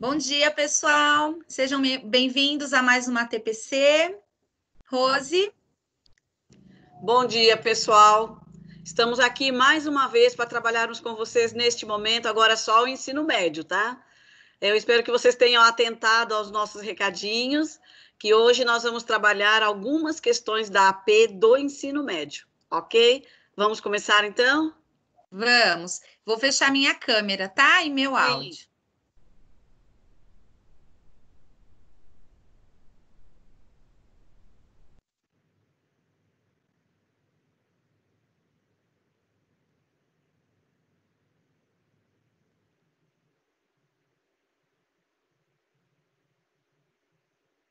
Bom dia, pessoal. Sejam bem-vindos a mais uma TPC. Rose. Bom dia, pessoal. Estamos aqui mais uma vez para trabalharmos com vocês neste momento, agora só o ensino médio, tá? Eu espero que vocês tenham atentado aos nossos recadinhos, que hoje nós vamos trabalhar algumas questões da AP do ensino médio, ok? Vamos começar então? Vamos. Vou fechar minha câmera, tá? E meu Sim. áudio.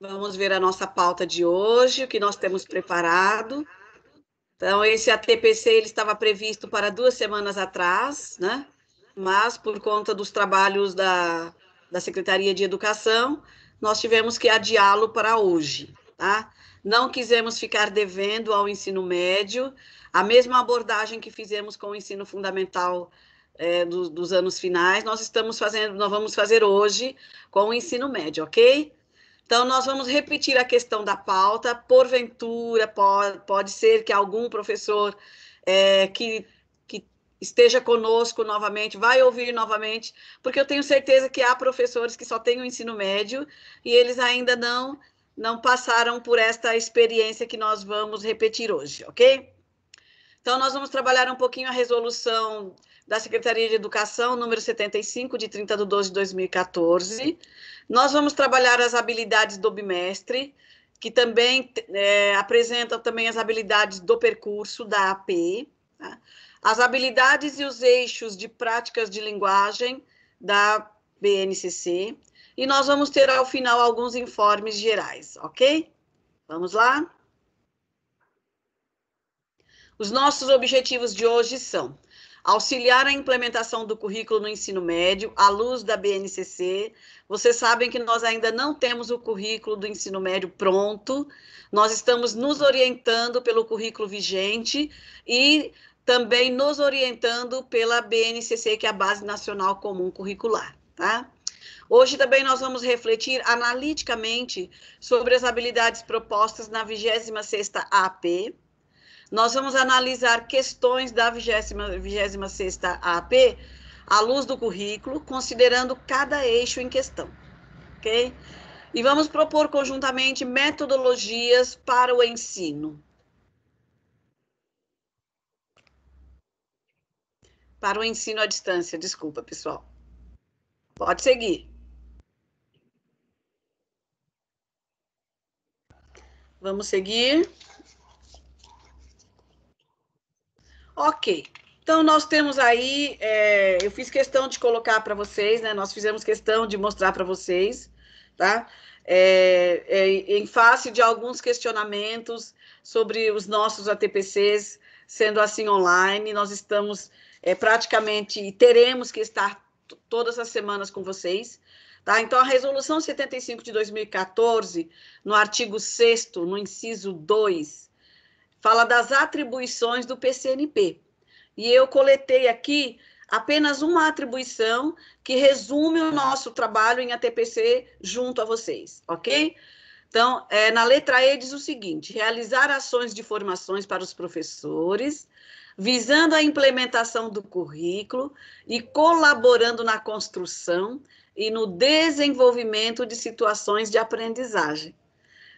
Vamos ver a nossa pauta de hoje, o que nós temos preparado. Então, esse ATPC ele estava previsto para duas semanas atrás, né? mas por conta dos trabalhos da, da Secretaria de Educação, nós tivemos que adiá-lo para hoje. Tá? Não quisemos ficar devendo ao ensino médio a mesma abordagem que fizemos com o ensino fundamental é, dos anos finais, nós estamos fazendo, nós vamos fazer hoje com o ensino médio, ok? Então, nós vamos repetir a questão da pauta. Porventura, pode, pode ser que algum professor é, que, que esteja conosco novamente, vai ouvir novamente, porque eu tenho certeza que há professores que só têm o ensino médio e eles ainda não, não passaram por esta experiência que nós vamos repetir hoje, ok? Então, nós vamos trabalhar um pouquinho a resolução da Secretaria de Educação, número 75, de 30 de 12 de 2014. Nós vamos trabalhar as habilidades do bimestre, que também é, apresentam também as habilidades do percurso da AP, tá? as habilidades e os eixos de práticas de linguagem da BNCC, e nós vamos ter ao final alguns informes gerais, ok? Vamos lá? Os nossos objetivos de hoje são auxiliar a implementação do currículo no ensino médio à luz da BNCC. Vocês sabem que nós ainda não temos o currículo do ensino médio pronto. Nós estamos nos orientando pelo currículo vigente e também nos orientando pela BNCC, que é a Base Nacional Comum Curricular, tá? Hoje também nós vamos refletir analiticamente sobre as habilidades propostas na 26ª AP, nós vamos analisar questões da 26 AP à luz do currículo, considerando cada eixo em questão, ok? E vamos propor conjuntamente metodologias para o ensino. Para o ensino à distância, desculpa, pessoal. Pode seguir. Vamos seguir. Ok. Então, nós temos aí, é, eu fiz questão de colocar para vocês, né? Nós fizemos questão de mostrar para vocês, tá? É, é, em face de alguns questionamentos sobre os nossos ATPCs sendo assim online, nós estamos é, praticamente, teremos que estar todas as semanas com vocês, tá? Então, a resolução 75 de 2014, no artigo 6 no inciso 2, fala das atribuições do PCNP. E eu coletei aqui apenas uma atribuição que resume o nosso trabalho em ATPC junto a vocês, ok? Então, é, na letra E diz o seguinte: realizar ações de formações para os professores, visando a implementação do currículo e colaborando na construção e no desenvolvimento de situações de aprendizagem.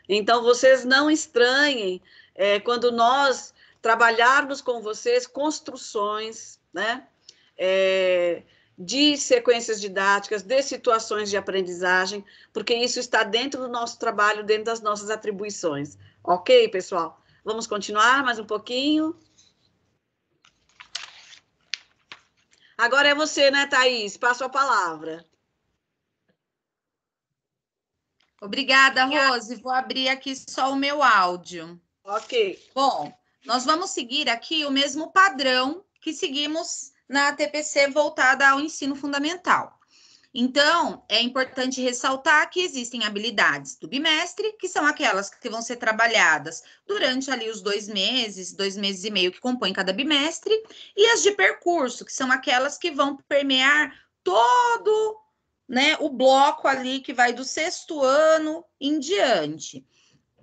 Então, vocês não estranhem é, quando nós trabalharmos com vocês construções, né? É, de sequências didáticas, de situações de aprendizagem, porque isso está dentro do nosso trabalho, dentro das nossas atribuições. Ok, pessoal? Vamos continuar mais um pouquinho? Agora é você, né, Thaís? Passo a palavra. Obrigada, Rose. Vou abrir aqui só o meu áudio. Ok. Bom, nós vamos seguir aqui o mesmo padrão que seguimos na TPC voltada ao ensino fundamental. Então, é importante ressaltar que existem habilidades do bimestre, que são aquelas que vão ser trabalhadas durante ali os dois meses, dois meses e meio que compõem cada bimestre, e as de percurso, que são aquelas que vão permear todo né, o bloco ali que vai do sexto ano em diante.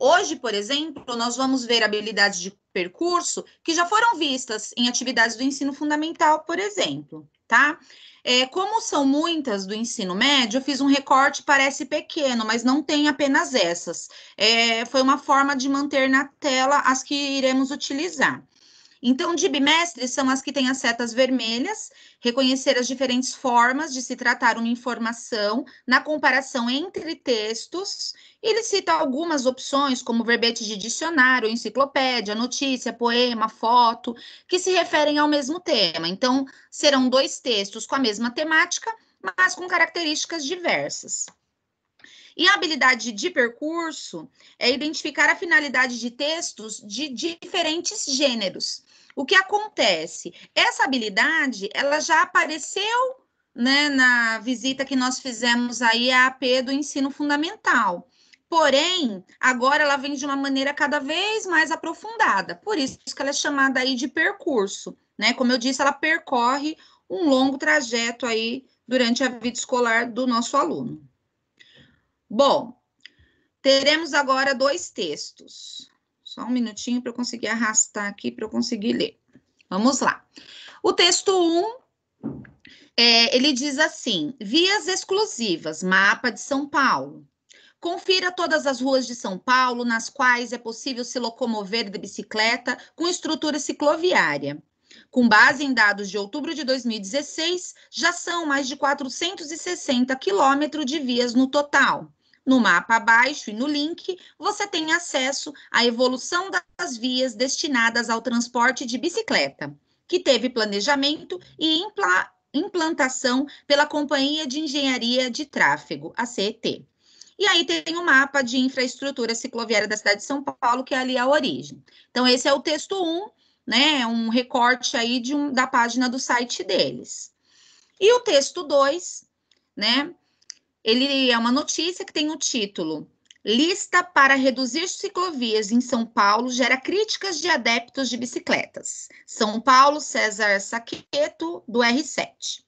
Hoje, por exemplo, nós vamos ver habilidades de percurso que já foram vistas em atividades do ensino fundamental, por exemplo, tá? É, como são muitas do ensino médio, eu fiz um recorte, parece pequeno, mas não tem apenas essas. É, foi uma forma de manter na tela as que iremos utilizar. Então, de bimestres são as que têm as setas vermelhas, reconhecer as diferentes formas de se tratar uma informação na comparação entre textos. Ele cita algumas opções, como verbete de dicionário, enciclopédia, notícia, poema, foto, que se referem ao mesmo tema. Então, serão dois textos com a mesma temática, mas com características diversas. E a habilidade de percurso é identificar a finalidade de textos de diferentes gêneros. O que acontece? Essa habilidade, ela já apareceu né, na visita que nós fizemos aí à AP do ensino fundamental. Porém, agora ela vem de uma maneira cada vez mais aprofundada, por isso que ela é chamada aí de percurso, né? Como eu disse, ela percorre um longo trajeto aí durante a vida escolar do nosso aluno. Bom, teremos agora dois textos. Só um minutinho para eu conseguir arrastar aqui para eu conseguir ler. Vamos lá. O texto 1, um, é, ele diz assim: vias exclusivas, mapa de São Paulo. Confira todas as ruas de São Paulo nas quais é possível se locomover de bicicleta com estrutura cicloviária. Com base em dados de outubro de 2016, já são mais de 460 quilômetros de vias no total. No mapa abaixo e no link, você tem acesso à evolução das vias destinadas ao transporte de bicicleta, que teve planejamento e implantação pela Companhia de Engenharia de Tráfego, a CET. E aí tem o um mapa de infraestrutura cicloviária da cidade de São Paulo, que é ali a origem. Então, esse é o texto 1, né? Um recorte aí de um, da página do site deles. E o texto 2, né? Ele é uma notícia que tem o título Lista para reduzir ciclovias em São Paulo gera críticas de adeptos de bicicletas. São Paulo, César Saqueto, do R7.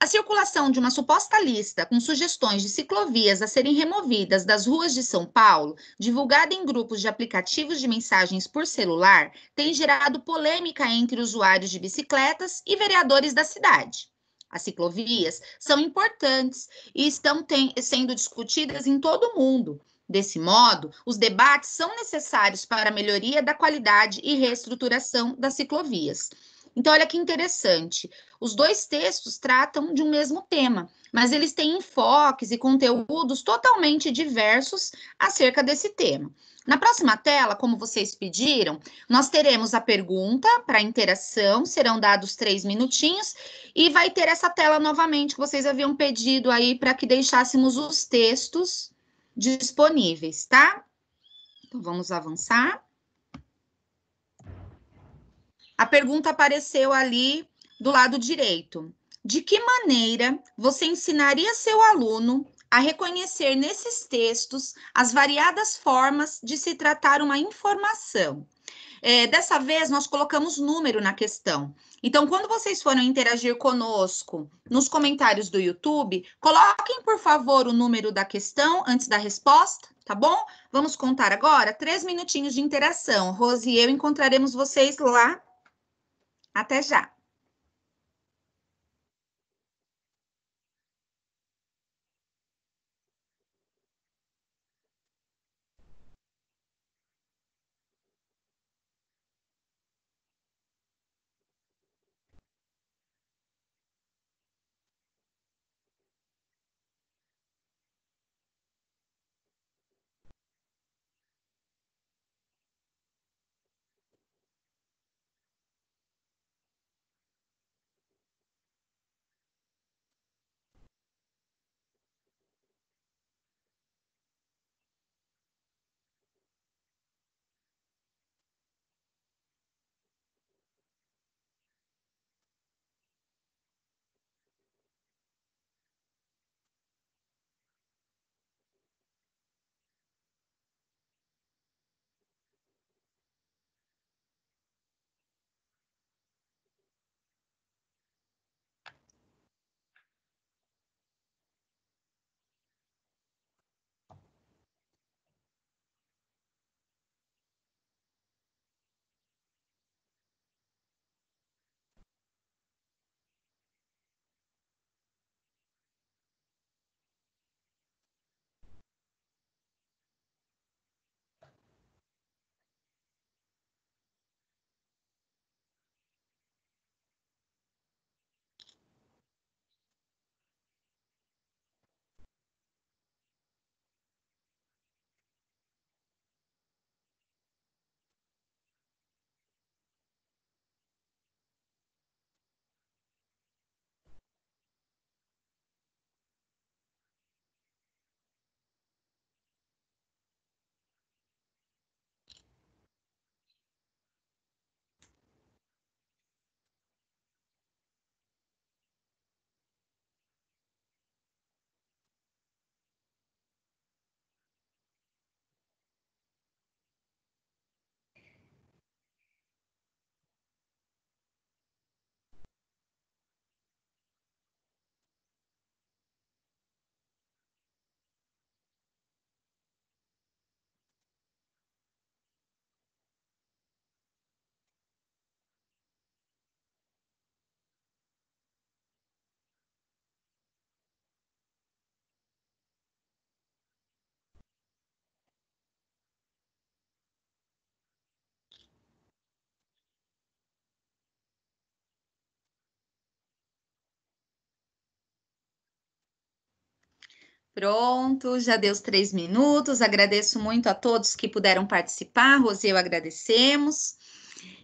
A circulação de uma suposta lista com sugestões de ciclovias a serem removidas das ruas de São Paulo, divulgada em grupos de aplicativos de mensagens por celular, tem gerado polêmica entre usuários de bicicletas e vereadores da cidade as ciclovias, são importantes e estão tem, sendo discutidas em todo o mundo. Desse modo, os debates são necessários para a melhoria da qualidade e reestruturação das ciclovias. Então, olha que interessante. Os dois textos tratam de um mesmo tema, mas eles têm enfoques e conteúdos totalmente diversos acerca desse tema. Na próxima tela, como vocês pediram, nós teremos a pergunta para interação, serão dados três minutinhos, e vai ter essa tela novamente que vocês haviam pedido aí para que deixássemos os textos disponíveis, tá? Então, vamos avançar. A pergunta apareceu ali do lado direito. De que maneira você ensinaria seu aluno a reconhecer nesses textos as variadas formas de se tratar uma informação. É, dessa vez, nós colocamos número na questão. Então, quando vocês forem interagir conosco nos comentários do YouTube, coloquem, por favor, o número da questão antes da resposta, tá bom? Vamos contar agora três minutinhos de interação. Rose e eu encontraremos vocês lá. Até já! Pronto, já deu os três minutos. Agradeço muito a todos que puderam participar. Rosi, eu agradecemos.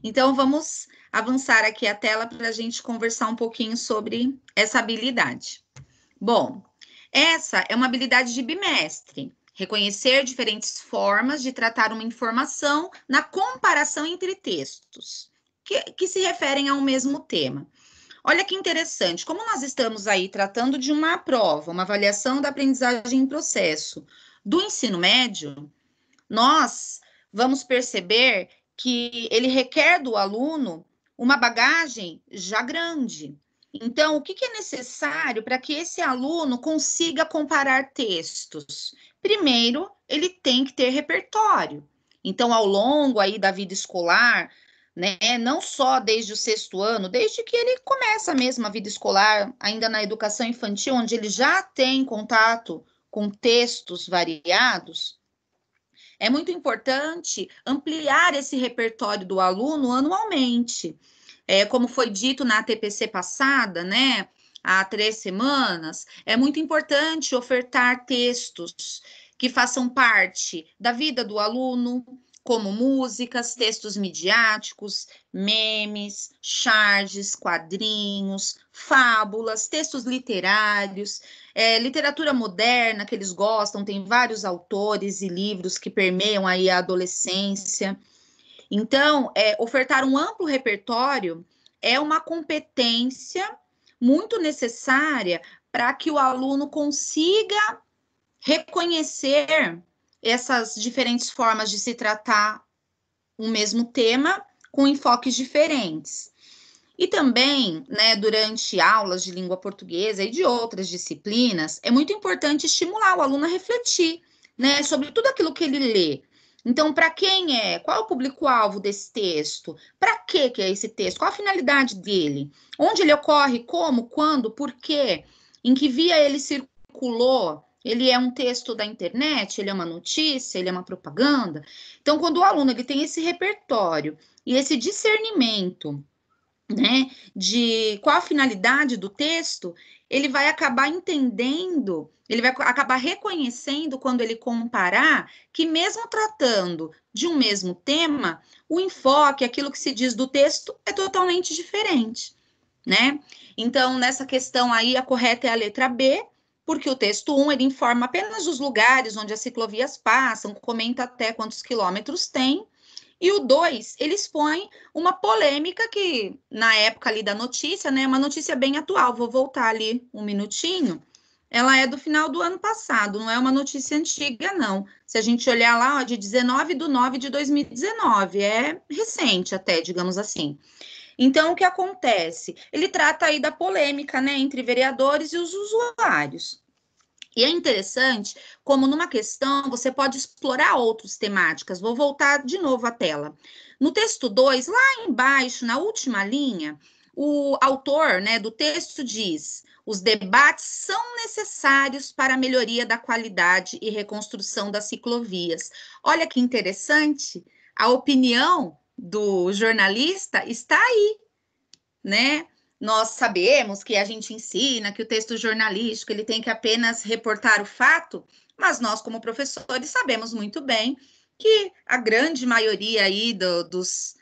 Então, vamos avançar aqui a tela para a gente conversar um pouquinho sobre essa habilidade. Bom, essa é uma habilidade de bimestre. Reconhecer diferentes formas de tratar uma informação na comparação entre textos que, que se referem a um mesmo tema. Olha que interessante, como nós estamos aí tratando de uma prova, uma avaliação da aprendizagem em processo do ensino médio, nós vamos perceber que ele requer do aluno uma bagagem já grande. Então, o que, que é necessário para que esse aluno consiga comparar textos? Primeiro, ele tem que ter repertório. Então, ao longo aí da vida escolar, né? Não só desde o sexto ano, desde que ele começa mesmo a vida escolar, ainda na educação infantil, onde ele já tem contato com textos variados, é muito importante ampliar esse repertório do aluno anualmente. É, como foi dito na TPC passada, né? Há três semanas, é muito importante ofertar textos que façam parte da vida do aluno, como músicas, textos midiáticos, memes, charges, quadrinhos, fábulas, textos literários, é, literatura moderna que eles gostam, tem vários autores e livros que permeiam aí a adolescência. Então, é, ofertar um amplo repertório é uma competência muito necessária para que o aluno consiga reconhecer essas diferentes formas de se tratar o mesmo tema com enfoques diferentes. E também, né, durante aulas de língua portuguesa e de outras disciplinas, é muito importante estimular o aluno a refletir, né, sobre tudo aquilo que ele lê. Então, para quem é? Qual é o público-alvo desse texto? Para que que é esse texto? Qual a finalidade dele? Onde ele ocorre? Como? Quando? Por quê? Em que via ele circulou? Ele é um texto da internet, ele é uma notícia, ele é uma propaganda. Então, quando o aluno ele tem esse repertório e esse discernimento, né, de qual a finalidade do texto, ele vai acabar entendendo, ele vai acabar reconhecendo quando ele comparar que mesmo tratando de um mesmo tema, o enfoque, aquilo que se diz do texto é totalmente diferente, né? Então, nessa questão aí, a correta é a letra B, porque o texto 1 ele informa apenas os lugares onde as ciclovias passam, comenta até quantos quilômetros tem, e o 2 ele expõe uma polêmica que na época ali da notícia, né, é uma notícia bem atual, vou voltar ali um minutinho. Ela é do final do ano passado, não é uma notícia antiga, não. Se a gente olhar lá, ó, de 19 de 9 de 2019, é recente até, digamos assim. Então, o que acontece? Ele trata aí da polêmica né, entre vereadores e os usuários. E é interessante como, numa questão, você pode explorar outras temáticas. Vou voltar de novo à tela. No texto 2, lá embaixo, na última linha, o autor né, do texto diz: os debates são necessários para a melhoria da qualidade e reconstrução das ciclovias. Olha que interessante a opinião do jornalista está aí, né? Nós sabemos que a gente ensina que o texto jornalístico ele tem que apenas reportar o fato, mas nós como professores sabemos muito bem que a grande maioria aí do, dos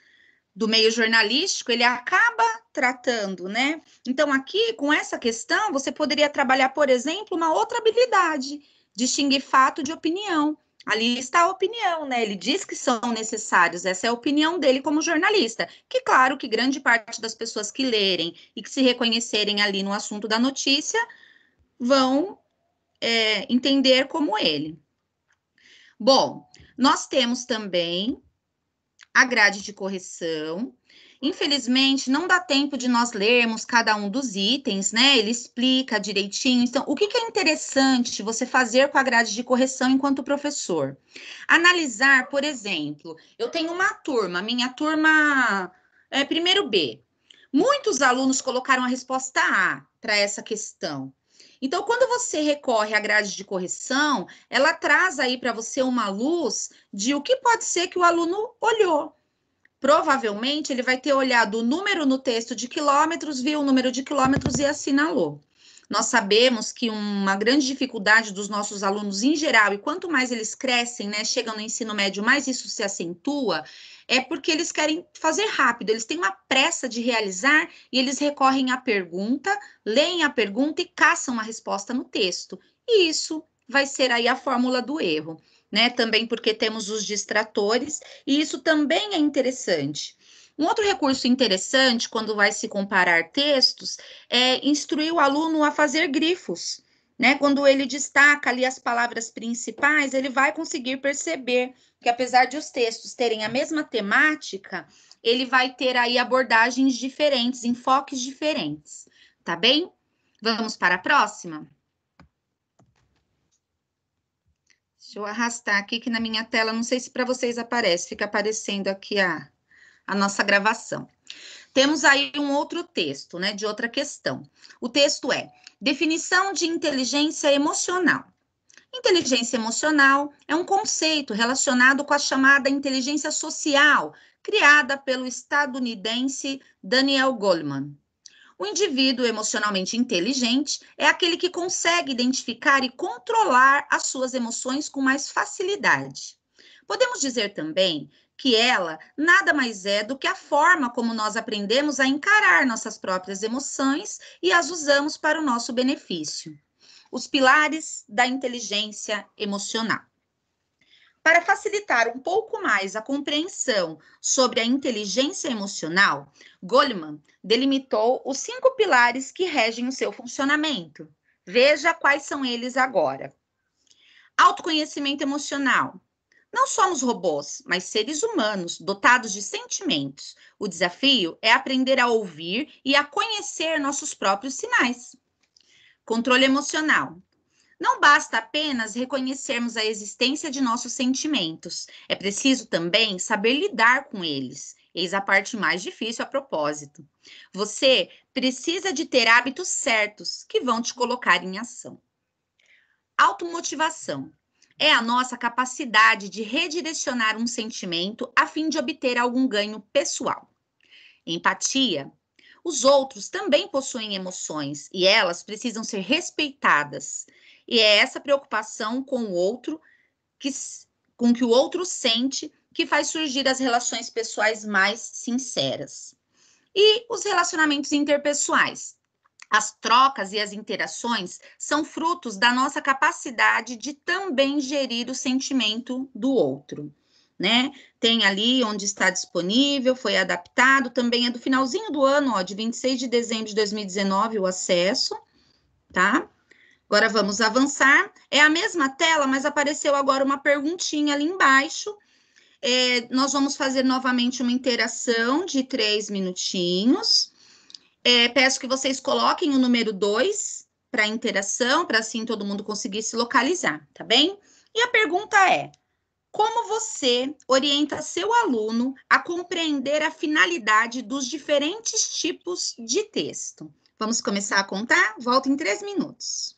do meio jornalístico ele acaba tratando, né? Então aqui com essa questão você poderia trabalhar, por exemplo, uma outra habilidade, distinguir fato de opinião. Ali está a opinião, né? Ele diz que são necessários, essa é a opinião dele como jornalista. Que, claro, que grande parte das pessoas que lerem e que se reconhecerem ali no assunto da notícia vão é, entender como ele. Bom, nós temos também a grade de correção, Infelizmente, não dá tempo de nós lermos cada um dos itens, né? Ele explica direitinho. Então, o que, que é interessante você fazer com a grade de correção enquanto professor? Analisar, por exemplo, eu tenho uma turma, minha turma é primeiro B. Muitos alunos colocaram a resposta A para essa questão. Então, quando você recorre à grade de correção, ela traz aí para você uma luz de o que pode ser que o aluno olhou. Provavelmente ele vai ter olhado o número no texto de quilômetros, viu o número de quilômetros e assinalou. Nós sabemos que uma grande dificuldade dos nossos alunos em geral, e quanto mais eles crescem, né, chegam no ensino médio, mais isso se acentua, é porque eles querem fazer rápido, eles têm uma pressa de realizar e eles recorrem à pergunta, leem a pergunta e caçam a resposta no texto. E isso vai ser aí a fórmula do erro né? Também porque temos os distratores, e isso também é interessante. Um outro recurso interessante quando vai se comparar textos é instruir o aluno a fazer grifos. Né? Quando ele destaca ali as palavras principais, ele vai conseguir perceber que, apesar de os textos terem a mesma temática, ele vai ter aí abordagens diferentes, enfoques diferentes. Tá bem? Vamos para a próxima? Deixa eu arrastar aqui que na minha tela, não sei se para vocês aparece, fica aparecendo aqui a, a nossa gravação. Temos aí um outro texto, né, de outra questão. O texto é: definição de inteligência emocional. Inteligência emocional é um conceito relacionado com a chamada inteligência social, criada pelo estadunidense Daniel Goleman. O indivíduo emocionalmente inteligente é aquele que consegue identificar e controlar as suas emoções com mais facilidade. Podemos dizer também que ela nada mais é do que a forma como nós aprendemos a encarar nossas próprias emoções e as usamos para o nosso benefício. Os pilares da inteligência emocional. Para facilitar um pouco mais a compreensão sobre a inteligência emocional, Goleman delimitou os cinco pilares que regem o seu funcionamento. Veja quais são eles agora. Autoconhecimento emocional. Não somos robôs, mas seres humanos dotados de sentimentos. O desafio é aprender a ouvir e a conhecer nossos próprios sinais. Controle emocional. Não basta apenas reconhecermos a existência de nossos sentimentos, é preciso também saber lidar com eles. Eis a parte mais difícil a propósito. Você precisa de ter hábitos certos que vão te colocar em ação. Automotivação é a nossa capacidade de redirecionar um sentimento a fim de obter algum ganho pessoal. Empatia. Os outros também possuem emoções e elas precisam ser respeitadas. E é essa preocupação com o outro, que, com que o outro sente, que faz surgir as relações pessoais mais sinceras. E os relacionamentos interpessoais. As trocas e as interações são frutos da nossa capacidade de também gerir o sentimento do outro. Né? Tem ali onde está disponível, foi adaptado, também é do finalzinho do ano, ó, de 26 de dezembro de 2019 o acesso, tá? Agora vamos avançar. É a mesma tela, mas apareceu agora uma perguntinha ali embaixo. É, nós vamos fazer novamente uma interação de três minutinhos. É, peço que vocês coloquem o número 2 para interação, para assim todo mundo conseguir se localizar, tá bem? E a pergunta é: como você orienta seu aluno a compreender a finalidade dos diferentes tipos de texto? Vamos começar a contar? Volta em três minutos.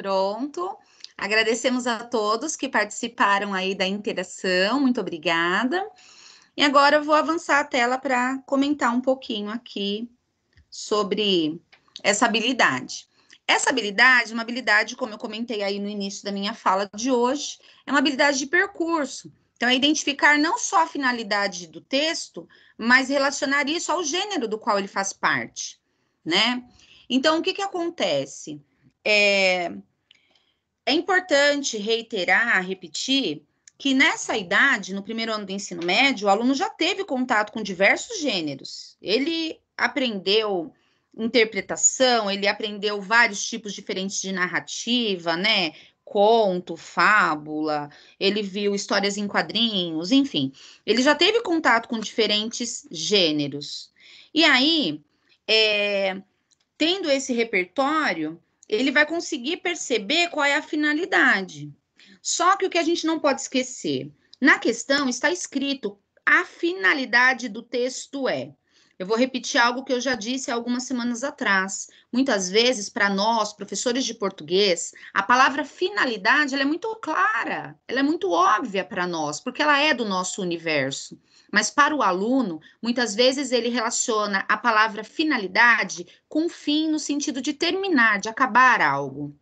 Pronto. Agradecemos a todos que participaram aí da interação. Muito obrigada. E agora eu vou avançar a tela para comentar um pouquinho aqui sobre essa habilidade. Essa habilidade, é uma habilidade, como eu comentei aí no início da minha fala de hoje, é uma habilidade de percurso. Então, é identificar não só a finalidade do texto, mas relacionar isso ao gênero do qual ele faz parte, né? Então, o que que acontece? É, é importante reiterar, repetir, que nessa idade, no primeiro ano do ensino médio, o aluno já teve contato com diversos gêneros. Ele aprendeu interpretação, ele aprendeu vários tipos diferentes de narrativa, né? Conto, fábula, ele viu histórias em quadrinhos, enfim. Ele já teve contato com diferentes gêneros. E aí, é, tendo esse repertório, ele vai conseguir perceber qual é a finalidade. Só que o que a gente não pode esquecer, na questão está escrito a finalidade do texto é. Eu vou repetir algo que eu já disse algumas semanas atrás. Muitas vezes, para nós, professores de português, a palavra finalidade é muito clara, ela é muito óbvia para nós, porque ela é do nosso universo. Mas para o aluno, muitas vezes ele relaciona a palavra finalidade com fim no sentido de terminar, de acabar algo.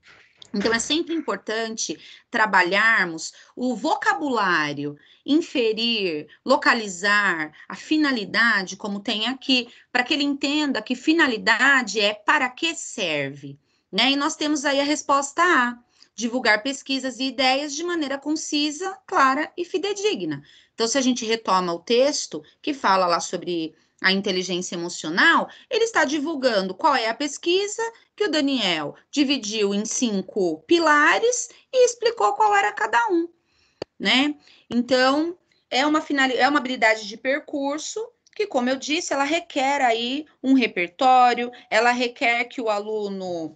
Então, é sempre importante trabalharmos o vocabulário, inferir, localizar a finalidade, como tem aqui, para que ele entenda que finalidade é para que serve. Né? E nós temos aí a resposta A divulgar pesquisas e ideias de maneira concisa, clara e fidedigna. Então, se a gente retoma o texto que fala lá sobre a inteligência emocional, ele está divulgando qual é a pesquisa que o Daniel dividiu em cinco pilares e explicou qual era cada um, né? Então, é uma, final... é uma habilidade de percurso que, como eu disse, ela requer aí um repertório, ela requer que o aluno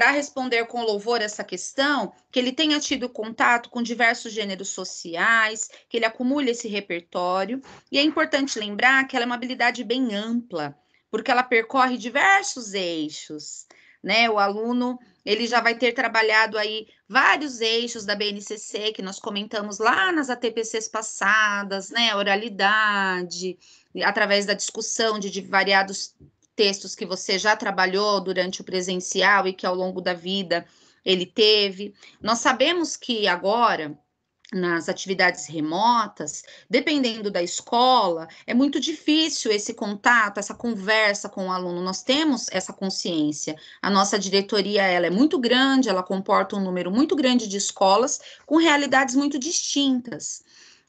para responder com louvor essa questão, que ele tenha tido contato com diversos gêneros sociais, que ele acumule esse repertório. E é importante lembrar que ela é uma habilidade bem ampla, porque ela percorre diversos eixos. Né? O aluno ele já vai ter trabalhado aí vários eixos da BNCC que nós comentamos lá nas ATPCs passadas, né? Oralidade, através da discussão de, de variados textos que você já trabalhou durante o presencial e que ao longo da vida ele teve. Nós sabemos que agora nas atividades remotas, dependendo da escola, é muito difícil esse contato, essa conversa com o aluno. Nós temos essa consciência. A nossa diretoria, ela é muito grande, ela comporta um número muito grande de escolas com realidades muito distintas.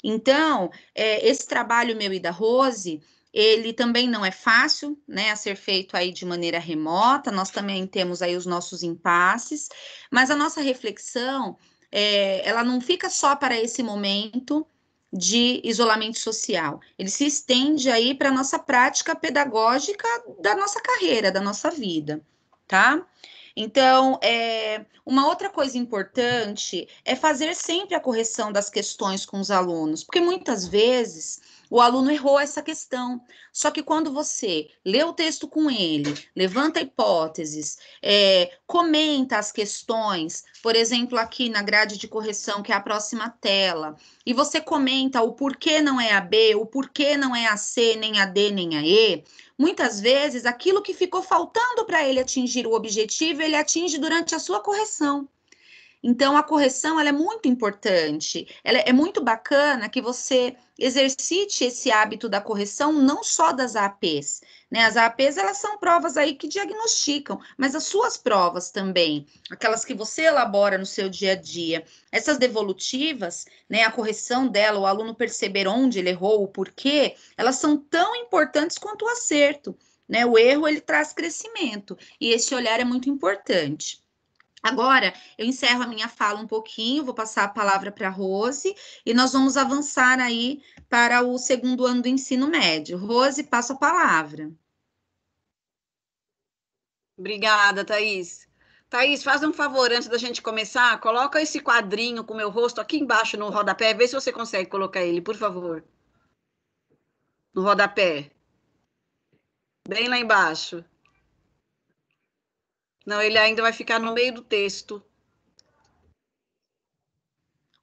Então, é, esse trabalho meu e da Rose, ele também não é fácil, né, a ser feito aí de maneira remota. Nós também temos aí os nossos impasses, mas a nossa reflexão, é, ela não fica só para esse momento de isolamento social. Ele se estende aí para a nossa prática pedagógica da nossa carreira, da nossa vida, tá? Então, é, uma outra coisa importante é fazer sempre a correção das questões com os alunos, porque muitas vezes o aluno errou essa questão. Só que quando você lê o texto com ele, levanta hipóteses, é, comenta as questões, por exemplo, aqui na grade de correção, que é a próxima tela, e você comenta o porquê não é a B, o porquê não é a C, nem a D, nem a E, muitas vezes aquilo que ficou faltando para ele atingir o objetivo, ele atinge durante a sua correção. Então, a correção ela é muito importante. Ela é, é muito bacana que você exercite esse hábito da correção não só das APs, né? As APs elas são provas aí que diagnosticam, mas as suas provas também, aquelas que você elabora no seu dia a dia, essas devolutivas, né? A correção dela, o aluno perceber onde ele errou, o porquê, elas são tão importantes quanto o acerto. Né, o erro ele traz crescimento e esse olhar é muito importante. Agora, eu encerro a minha fala um pouquinho, vou passar a palavra para a Rose e nós vamos avançar aí para o segundo ano do ensino médio. Rose, passo a palavra. Obrigada, Thaís. Thaís, faz um favor antes da gente começar, coloca esse quadrinho com o meu rosto aqui embaixo no rodapé, vê se você consegue colocar ele, por favor. No rodapé. Bem lá embaixo. Não, ele ainda vai ficar no meio do texto.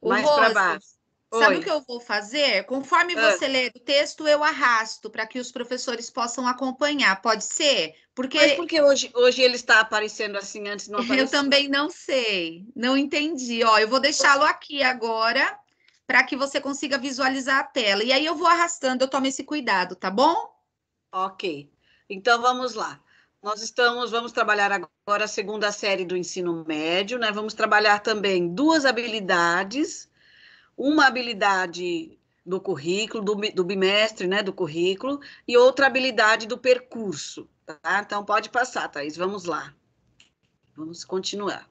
O mais para baixo. Sabe Oi. o que eu vou fazer? Conforme ah. você ler lê o texto, eu arrasto para que os professores possam acompanhar. Pode ser? Porque... Mas por que hoje, hoje ele está aparecendo assim, antes não apareceu? Eu também não sei, não entendi. Ó, eu vou deixá-lo aqui agora para que você consiga visualizar a tela. E aí eu vou arrastando, eu tomo esse cuidado, tá bom? Ok. Então, vamos lá. Nós estamos, vamos trabalhar agora a segunda série do ensino médio, né? Vamos trabalhar também duas habilidades, uma habilidade do currículo, do, do bimestre, né, do currículo, e outra habilidade do percurso, tá? Então, pode passar, Thaís, vamos lá. Vamos continuar.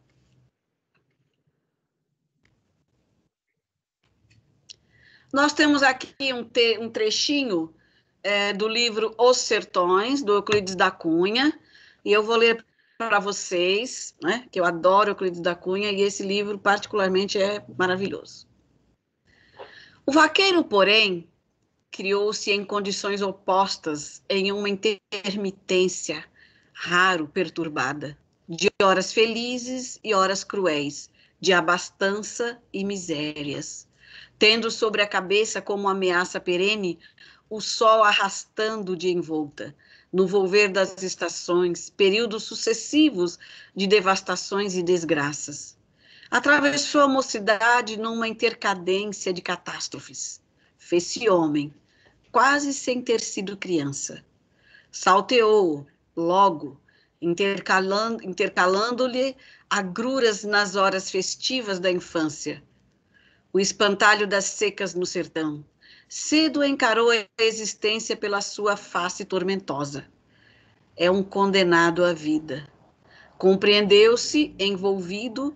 Nós temos aqui um, te, um trechinho é, do livro Os Sertões, do Euclides da Cunha, e eu vou ler para vocês, né, que eu adoro Euclides da Cunha, e esse livro particularmente é maravilhoso. O vaqueiro, porém, criou-se em condições opostas, em uma intermitência raro perturbada, de horas felizes e horas cruéis, de abastança e misérias, tendo sobre a cabeça como ameaça perene o sol arrastando de envolta, no volver das estações, períodos sucessivos de devastações e desgraças. Atravessou a mocidade numa intercadência de catástrofes. Fez-se homem, quase sem ter sido criança. Salteou logo, intercalando-lhe intercalando agruras nas horas festivas da infância, o espantalho das secas no sertão, cedo encarou a existência pela sua face tormentosa. É um condenado à vida. Compreendeu-se envolvido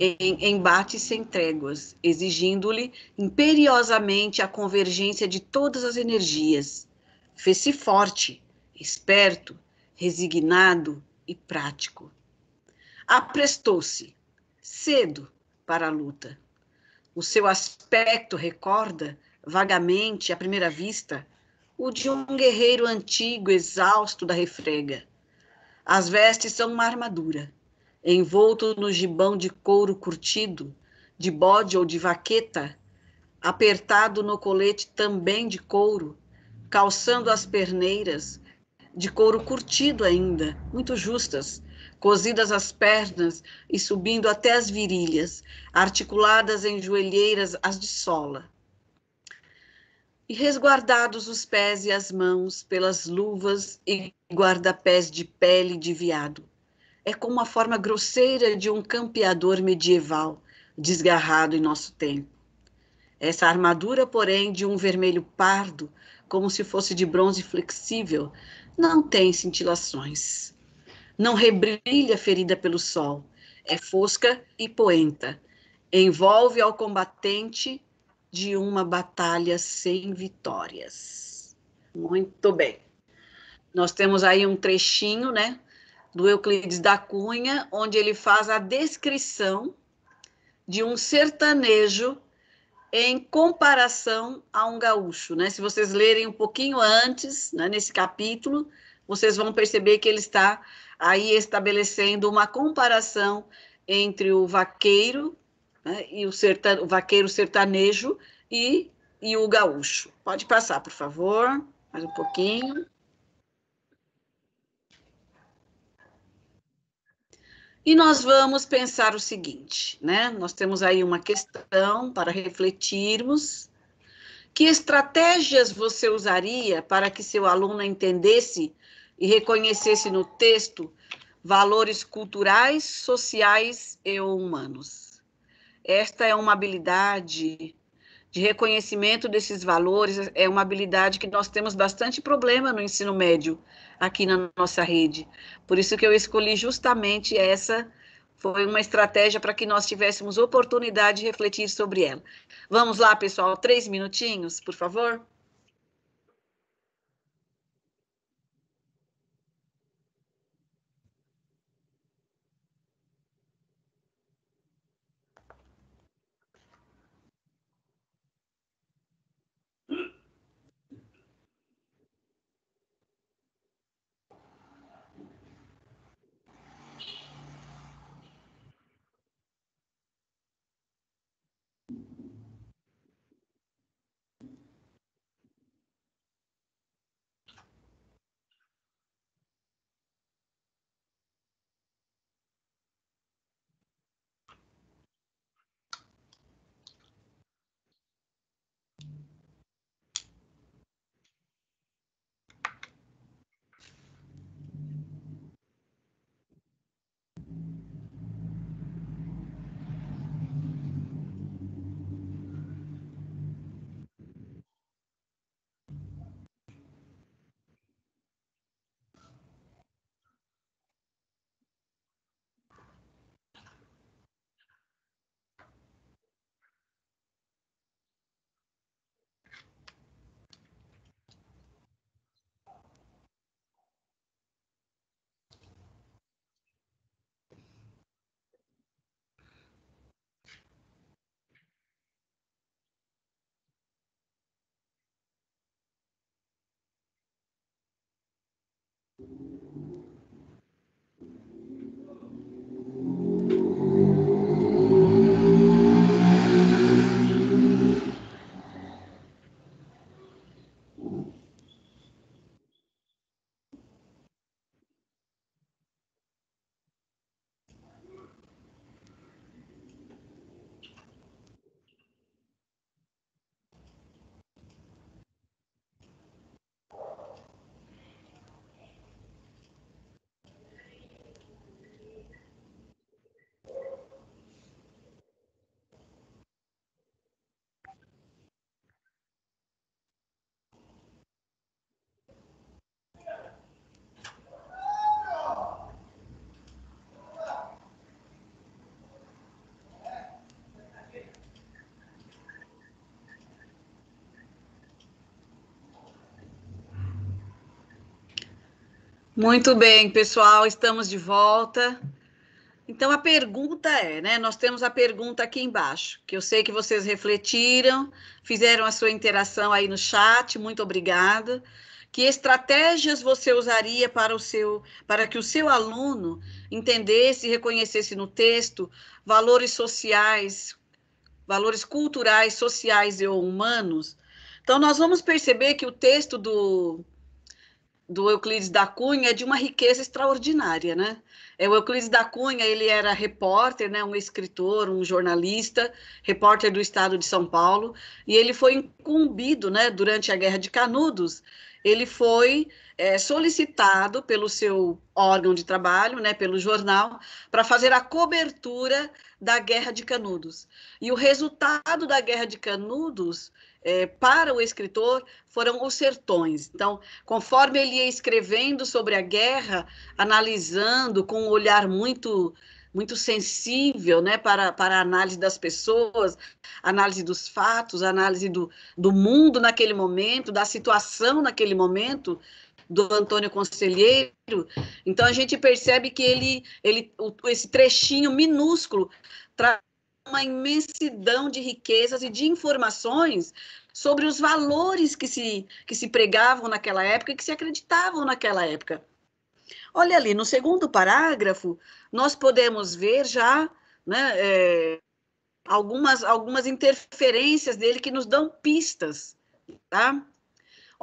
em embates sem tréguas, exigindo-lhe imperiosamente a convergência de todas as energias. Fez-se forte, esperto, resignado e prático. Aprestou-se cedo para a luta. O seu aspecto recorda vagamente, à primeira vista, o de um guerreiro antigo, exausto da refrega. As vestes são uma armadura, envolto no gibão de couro curtido, de bode ou de vaqueta, apertado no colete também de couro, calçando as perneiras, de couro curtido ainda, muito justas, cozidas as pernas e subindo até as virilhas, articuladas em joelheiras as de sola e resguardados os pés e as mãos pelas luvas e guarda-pés de pele de viado. É como a forma grosseira de um campeador medieval, desgarrado em nosso tempo. Essa armadura, porém, de um vermelho pardo, como se fosse de bronze flexível, não tem cintilações. Não rebrilha ferida pelo sol, é fosca e poenta. Envolve ao combatente de uma batalha sem vitórias. Muito bem. Nós temos aí um trechinho, né, do Euclides da Cunha, onde ele faz a descrição de um sertanejo em comparação a um gaúcho, né? Se vocês lerem um pouquinho antes, né, nesse capítulo, vocês vão perceber que ele está aí estabelecendo uma comparação entre o vaqueiro né? e o, sertane... o vaqueiro sertanejo e, e o gaúcho. Pode passar, por favor, mais um pouquinho. E nós vamos pensar o seguinte, né? Nós temos aí uma questão para refletirmos. Que estratégias você usaria para que seu aluno entendesse e reconhecesse no texto valores culturais, sociais e humanos? Esta é uma habilidade de reconhecimento desses valores, é uma habilidade que nós temos bastante problema no ensino médio aqui na nossa rede. Por isso que eu escolhi justamente essa foi uma estratégia para que nós tivéssemos oportunidade de refletir sobre ela. Vamos lá, pessoal, três minutinhos, por favor. Muito bem, pessoal, estamos de volta. Então a pergunta é, né? Nós temos a pergunta aqui embaixo, que eu sei que vocês refletiram, fizeram a sua interação aí no chat, muito obrigada. Que estratégias você usaria para o seu para que o seu aluno entendesse e reconhecesse no texto valores sociais, valores culturais, sociais e humanos? Então nós vamos perceber que o texto do do Euclides da Cunha é de uma riqueza extraordinária, né? É, o Euclides da Cunha, ele era repórter, né, um escritor, um jornalista, repórter do Estado de São Paulo, e ele foi incumbido, né, durante a Guerra de Canudos, ele foi é, solicitado pelo seu órgão de trabalho, né, pelo jornal, para fazer a cobertura da Guerra de Canudos. E o resultado da Guerra de Canudos é, para o escritor foram os sertões. Então, conforme ele ia escrevendo sobre a guerra, analisando com um olhar muito muito sensível né, para, para a análise das pessoas, análise dos fatos, análise do, do mundo naquele momento, da situação naquele momento, do Antônio Conselheiro. Então, a gente percebe que ele, ele o, esse trechinho minúsculo traz uma imensidão de riquezas e de informações sobre os valores que se, que se pregavam naquela época e que se acreditavam naquela época. Olha ali, no segundo parágrafo, nós podemos ver já né, é, algumas, algumas interferências dele que nos dão pistas. Tá?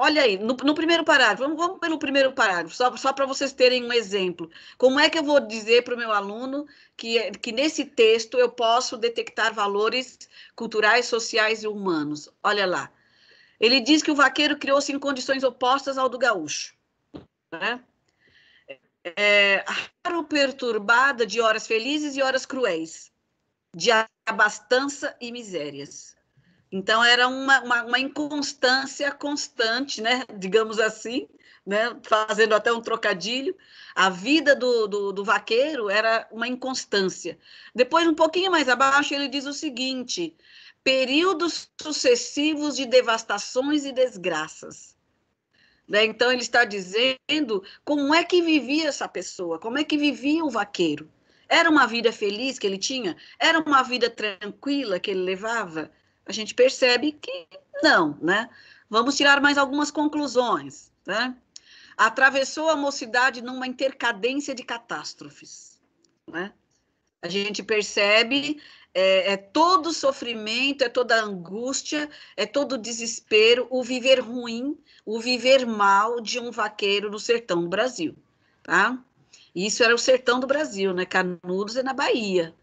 Olha aí, no, no primeiro parágrafo, vamos, vamos, pelo primeiro parágrafo, só, só para vocês terem um exemplo. Como é que eu vou dizer para o meu aluno que, que nesse texto eu posso detectar valores culturais, sociais e humanos? Olha lá. Ele diz que o vaqueiro criou-se em condições opostas ao do gaúcho. Né? É, raro perturbada de horas felizes e horas cruéis, de abastança e misérias. Então, era uma, uma, uma inconstância constante, né? digamos assim, né? fazendo até um trocadilho. A vida do, do, do vaqueiro era uma inconstância. Depois, um pouquinho mais abaixo, ele diz o seguinte: períodos sucessivos de devastações e desgraças. Né? Então, ele está dizendo como é que vivia essa pessoa, como é que vivia o vaqueiro. Era uma vida feliz que ele tinha? Era uma vida tranquila que ele levava? a gente percebe que não, né? Vamos tirar mais algumas conclusões, né? Atravessou a mocidade numa intercadência de catástrofes, né? A gente percebe é, é todo sofrimento, é toda angústia, é todo desespero, o viver ruim, o viver mal de um vaqueiro no sertão do Brasil, tá? Isso era o sertão do Brasil, né? Canudos é na Bahia,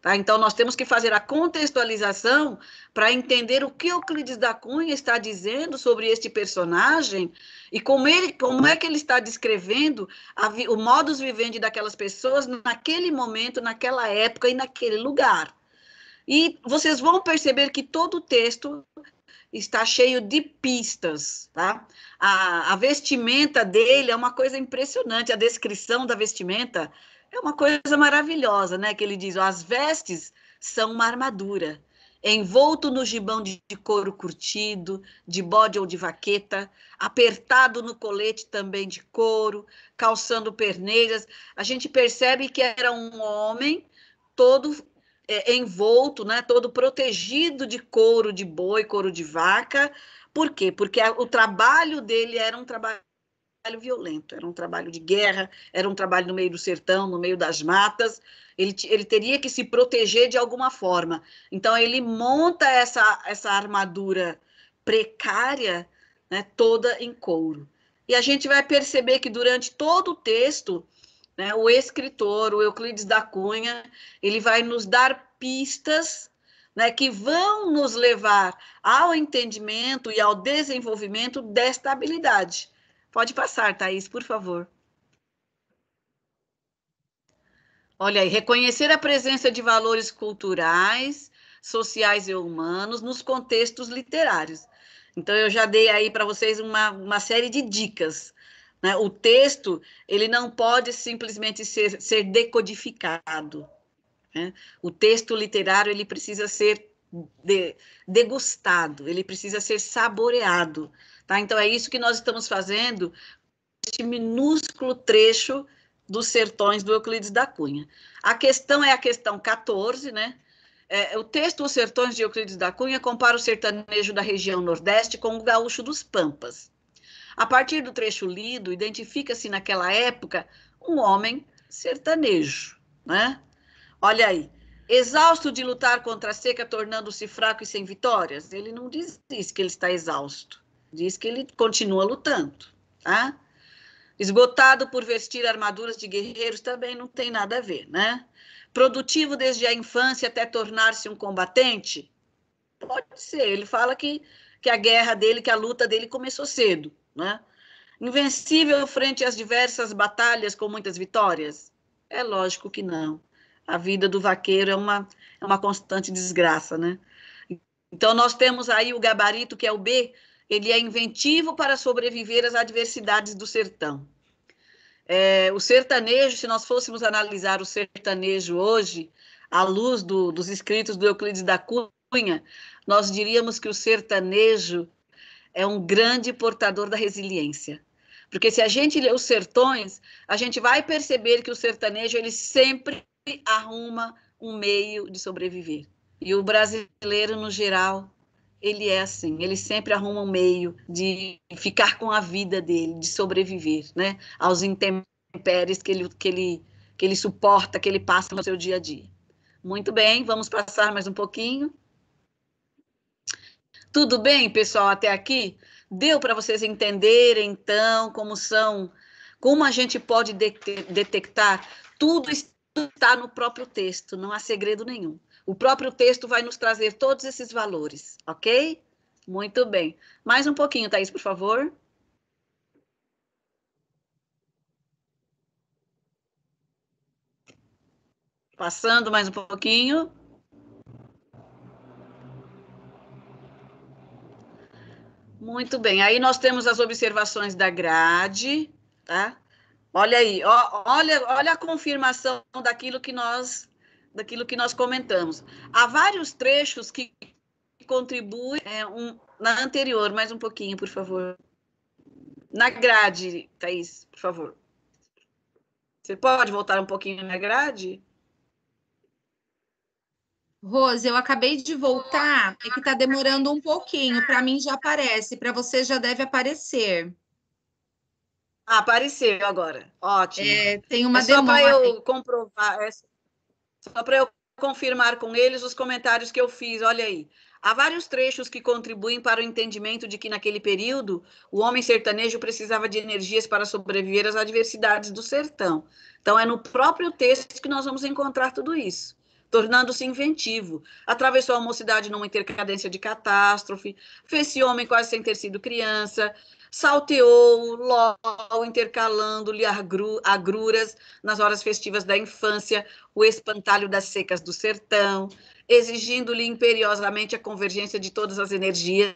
Tá? Então, nós temos que fazer a contextualização para entender o que Euclides da Cunha está dizendo sobre este personagem e como, ele, como é que ele está descrevendo a, o modus vivendi daquelas pessoas naquele momento, naquela época e naquele lugar. E vocês vão perceber que todo o texto está cheio de pistas, tá? A, a vestimenta dele é uma coisa impressionante, a descrição da vestimenta é uma coisa maravilhosa, né? Que ele diz: as vestes são uma armadura. Envolto no gibão de couro curtido, de bode ou de vaqueta, apertado no colete também de couro, calçando perneiras, a gente percebe que era um homem todo é, envolto, né, todo protegido de couro de boi, couro de vaca. Por quê? Porque o trabalho dele era um trabalho trabalho violento, era um trabalho de guerra, era um trabalho no meio do sertão, no meio das matas. Ele, ele teria que se proteger de alguma forma. Então, ele monta essa, essa armadura precária, né, toda em couro. E a gente vai perceber que durante todo o texto, né, o escritor, o Euclides da Cunha, ele vai nos dar pistas né, que vão nos levar ao entendimento e ao desenvolvimento desta habilidade. Pode passar, Thaís, por favor. Olha aí, reconhecer a presença de valores culturais, sociais e humanos nos contextos literários. Então, eu já dei aí para vocês uma, uma série de dicas. Né? O texto, ele não pode simplesmente ser, ser decodificado. Né? O texto literário, ele precisa ser de, degustado, ele precisa ser saboreado. Tá? Então, é isso que nós estamos fazendo, este minúsculo trecho dos sertões do Euclides da Cunha. A questão é a questão 14, né? É, o texto Os Sertões de Euclides da Cunha compara o sertanejo da região Nordeste com o gaúcho dos Pampas. A partir do trecho lido, identifica-se naquela época um homem sertanejo, né? Olha aí, exausto de lutar contra a seca, tornando-se fraco e sem vitórias. Ele não diz, diz que ele está exausto. Diz que ele continua lutando, tá? Esgotado por vestir armaduras de guerreiros também não tem nada a ver, né? Produtivo desde a infância até tornar-se um combatente? Pode ser. Ele fala que, que a guerra dele, que a luta dele começou cedo, né? Invencível frente às diversas batalhas com muitas vitórias? É lógico que não. A vida do vaqueiro é uma, é uma constante desgraça, né? Então, nós temos aí o gabarito, que é o B, ele é inventivo para sobreviver às adversidades do sertão. É, o sertanejo, se nós fôssemos analisar o sertanejo hoje, à luz do, dos escritos do Euclides da Cunha, nós diríamos que o sertanejo é um grande portador da resiliência. Porque se a gente lê os sertões, a gente vai perceber que o sertanejo ele sempre arruma um meio de sobreviver. E o brasileiro, no geral, ele é assim, ele sempre arruma um meio de ficar com a vida dele, de sobreviver, né? Aos intempéries que ele, que ele, que ele suporta, que ele passa no seu dia a dia. Muito bem, vamos passar mais um pouquinho. Tudo bem, pessoal, até aqui? Deu para vocês entenderem, então, como são, como a gente pode de detectar tudo está no próprio texto, não há segredo nenhum. O próprio texto vai nos trazer todos esses valores, ok? Muito bem. Mais um pouquinho, Thaís, por favor. Passando mais um pouquinho. Muito bem. Aí nós temos as observações da grade, tá? Olha aí, ó, olha, olha a confirmação daquilo que nós daquilo que nós comentamos. Há vários trechos que contribuem é, um, na anterior, mais um pouquinho, por favor. Na grade, Thaís, por favor. Você pode voltar um pouquinho na grade? Rose, eu acabei de voltar, é que está demorando um pouquinho. Para mim já aparece, para você já deve aparecer. Ah, apareceu agora. Ótimo. É, tem uma é só demora. Só para eu comprovar. É só para eu confirmar com eles os comentários que eu fiz, olha aí. Há vários trechos que contribuem para o entendimento de que, naquele período, o homem sertanejo precisava de energias para sobreviver às adversidades do sertão. Então, é no próprio texto que nós vamos encontrar tudo isso. Tornando-se inventivo, atravessou a mocidade numa intercadência de catástrofe, fez-se homem quase sem ter sido criança, salteou, lol, intercalando, lhe agruras nas horas festivas da infância, o espantalho das secas do sertão, exigindo-lhe imperiosamente a convergência de todas as energias.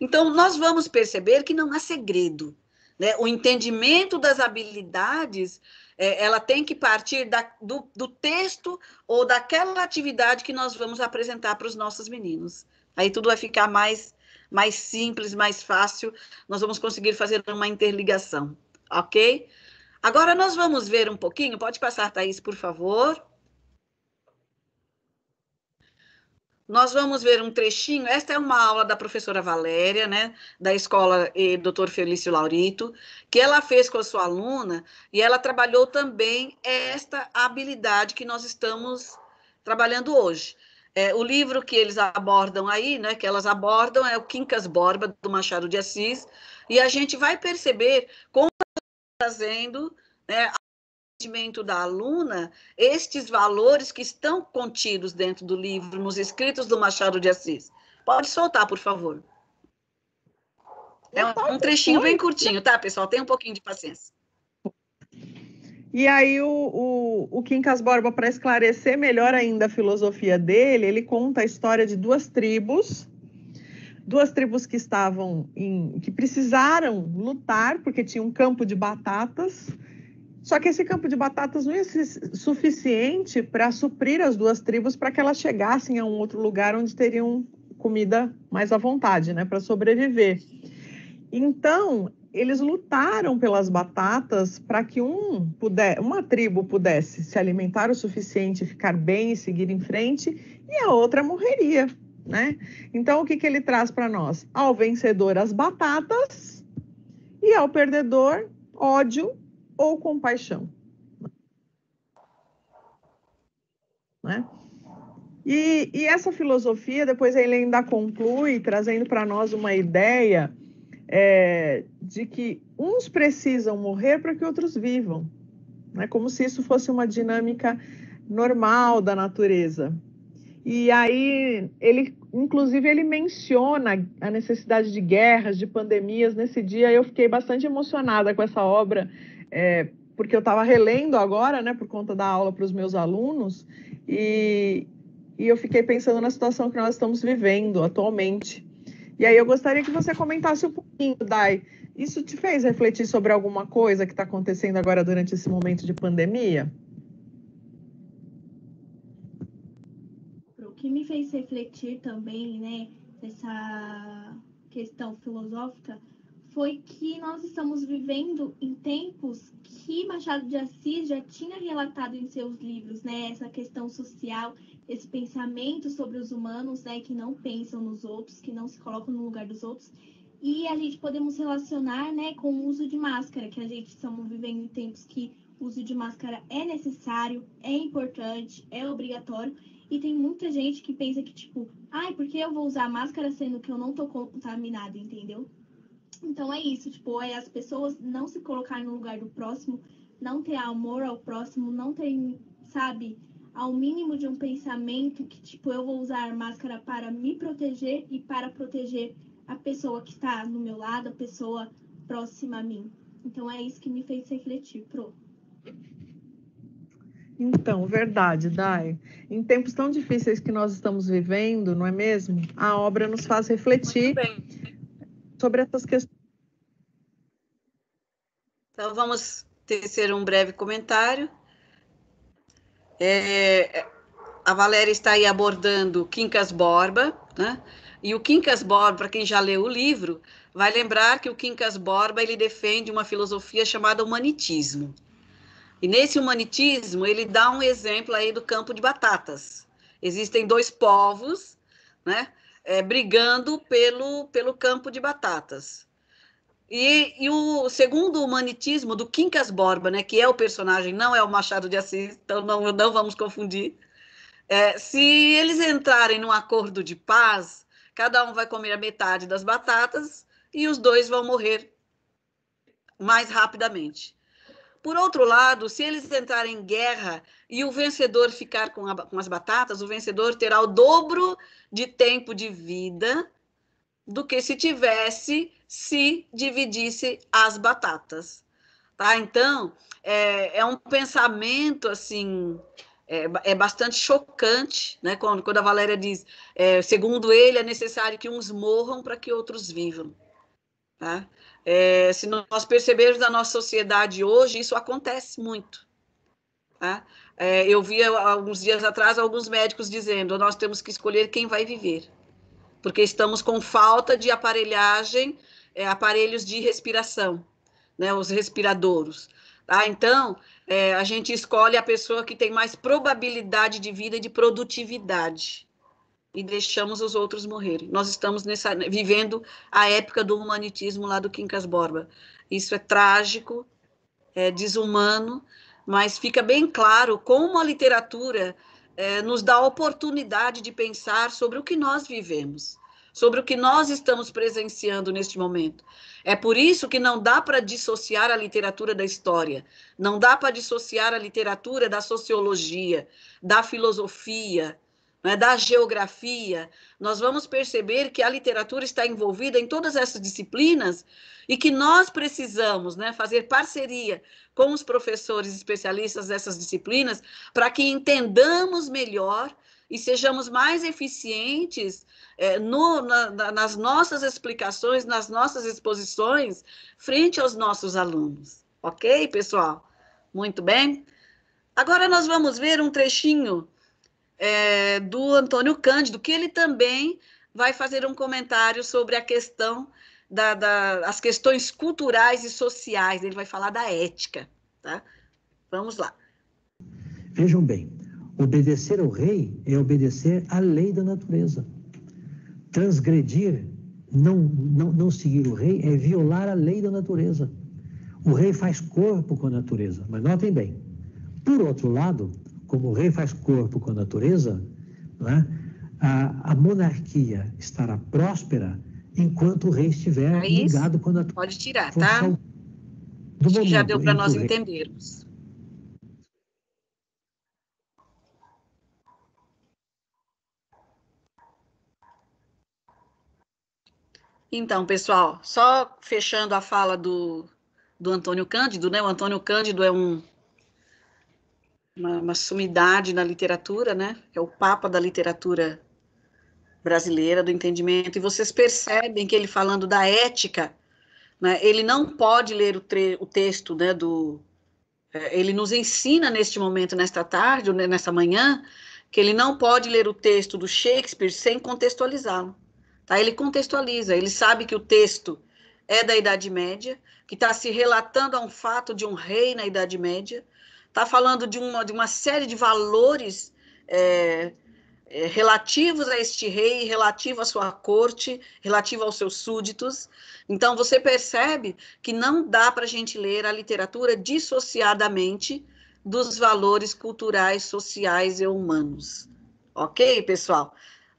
Então, nós vamos perceber que não há segredo. Né? O entendimento das habilidades é, ela tem que partir da, do, do texto ou daquela atividade que nós vamos apresentar para os nossos meninos. Aí tudo vai ficar mais mais simples, mais fácil, nós vamos conseguir fazer uma interligação, ok? Agora nós vamos ver um pouquinho, pode passar, Thaís, por favor. Nós vamos ver um trechinho. Esta é uma aula da professora Valéria, né, da escola e Dr. Felício Laurito, que ela fez com a sua aluna e ela trabalhou também esta habilidade que nós estamos trabalhando hoje. É, o livro que eles abordam aí, né, que elas abordam, é o Quincas Borba, do Machado de Assis, e a gente vai perceber como trazendo né, entendimento da aluna estes valores que estão contidos dentro do livro, nos escritos do Machado de Assis. Pode soltar, por favor. É um, então, um trechinho bem né? curtinho, tá, pessoal? Tem um pouquinho de paciência. E aí o, o, o Quincas Borba, para esclarecer melhor ainda a filosofia dele, ele conta a história de duas tribos, duas tribos que estavam em, que precisaram lutar porque tinha um campo de batatas. Só que esse campo de batatas não ia ser suficiente para suprir as duas tribos para que elas chegassem a um outro lugar onde teriam comida mais à vontade, né, para sobreviver. Então, eles lutaram pelas batatas para que um puder, uma tribo pudesse se alimentar o suficiente, ficar bem e seguir em frente, e a outra morreria, né? Então o que, que ele traz para nós? Ao vencedor as batatas e ao perdedor ódio ou compaixão, né? E, e essa filosofia depois ele ainda conclui trazendo para nós uma ideia é, de que uns precisam morrer para que outros vivam, né? como se isso fosse uma dinâmica normal da natureza. E aí ele, inclusive, ele menciona a necessidade de guerras, de pandemias. Nesse dia eu fiquei bastante emocionada com essa obra, é, porque eu estava relendo agora, né, por conta da aula para os meus alunos, e, e eu fiquei pensando na situação que nós estamos vivendo atualmente. E aí eu gostaria que você comentasse um pouquinho, Dai. Isso te fez refletir sobre alguma coisa que está acontecendo agora durante esse momento de pandemia? O que me fez refletir também, né, essa questão filosófica foi que nós estamos vivendo em tempos que Machado de Assis já tinha relatado em seus livros, né? Essa questão social, esse pensamento sobre os humanos, né? Que não pensam nos outros, que não se colocam no lugar dos outros. E a gente podemos relacionar, né, com o uso de máscara, que a gente estamos vivendo em tempos que o uso de máscara é necessário, é importante, é obrigatório. E tem muita gente que pensa que, tipo, ai, por que eu vou usar máscara sendo que eu não tô contaminada, entendeu? Então é isso, tipo, é as pessoas não se colocarem no lugar do próximo, não ter amor ao próximo, não ter, sabe, ao mínimo de um pensamento que, tipo, eu vou usar máscara para me proteger e para proteger a pessoa que está no meu lado, a pessoa próxima a mim. Então é isso que me fez refletir, pro. Então, verdade, Dai. Em tempos tão difíceis que nós estamos vivendo, não é mesmo? A obra nos faz refletir sobre essas questões então, vamos tecer um breve comentário. É, a Valéria está aí abordando Quincas Borba, né? E o Quincas Borba, para quem já leu o livro, vai lembrar que o Quincas Borba ele defende uma filosofia chamada humanitismo. E nesse humanitismo ele dá um exemplo aí do campo de batatas. Existem dois povos, né, é, brigando pelo pelo campo de batatas. E, e, o segundo humanitismo do Quincas Borba, né, que é o personagem, não é o Machado de Assis, então não, não vamos confundir. É, se eles entrarem num acordo de paz, cada um vai comer a metade das batatas e os dois vão morrer mais rapidamente. Por outro lado, se eles entrarem em guerra e o vencedor ficar com, a, com as batatas, o vencedor terá o dobro de tempo de vida do que se tivesse se dividisse as batatas. Tá? Então, é, é um pensamento assim. É, é, bastante chocante, né? Quando, quando a Valéria diz, é, segundo ele, é necessário que uns morram para que outros vivam. Tá? É, se nós percebermos na nossa sociedade hoje, isso acontece muito. Tá? É, eu vi alguns dias atrás alguns médicos dizendo: nós temos que escolher quem vai viver, porque estamos com falta de aparelhagem é, aparelhos de respiração, né, os respiradouros. Tá? Então, é, a gente escolhe a pessoa que tem mais probabilidade de vida e de produtividade e deixamos os outros morrerem. Nós estamos nessa, né, vivendo a época do humanitismo lá do Quincas Borba. Isso é trágico, é desumano, mas fica bem claro como a literatura é, nos dá a oportunidade de pensar sobre o que nós vivemos sobre o que nós estamos presenciando neste momento. É por isso que não dá para dissociar a literatura da história, não dá para dissociar a literatura da sociologia, da filosofia, né, da geografia. Nós vamos perceber que a literatura está envolvida em todas essas disciplinas e que nós precisamos né, fazer parceria com os professores especialistas dessas disciplinas para que entendamos melhor e sejamos mais eficientes é, no, na, nas nossas explicações, nas nossas exposições, frente aos nossos alunos. Ok, pessoal? Muito bem? Agora nós vamos ver um trechinho é, do Antônio Cândido, que ele também vai fazer um comentário sobre a questão das da, questões culturais e sociais. Ele vai falar da ética. Tá? Vamos lá. Vejam bem, Obedecer ao rei é obedecer à lei da natureza. Transgredir, não, não, não seguir o rei, é violar a lei da natureza. O rei faz corpo com a natureza, mas notem bem. Por outro lado, como o rei faz corpo com a natureza, né, a, a, monarquia estará próspera enquanto o rei estiver é ligado com a natureza. Pode tirar, tá? Do Acho que já deu para nós entendermos. Então, pessoal, só fechando a fala do, do Antônio Cândido, né? O Antônio Cândido é um uma, uma, sumidade na literatura, né? É o papa da literatura brasileira, do entendimento. E vocês percebem que ele falando da ética, né? Ele não pode ler o, tre o texto, né? Do é, ele nos ensina neste momento, nesta tarde, né, nessa manhã, que ele não pode ler o texto do Shakespeare sem contextualizá-lo. Tá? Ele contextualiza, ele sabe que o texto é da Idade Média, que está se relatando a um fato de um rei na Idade Média, está falando de uma, de uma série de valores é, é, relativos a este rei, relativo à sua corte, relativo aos seus súditos. Então, você percebe que não dá para a gente ler a literatura dissociadamente dos valores culturais, sociais e humanos. Ok, pessoal?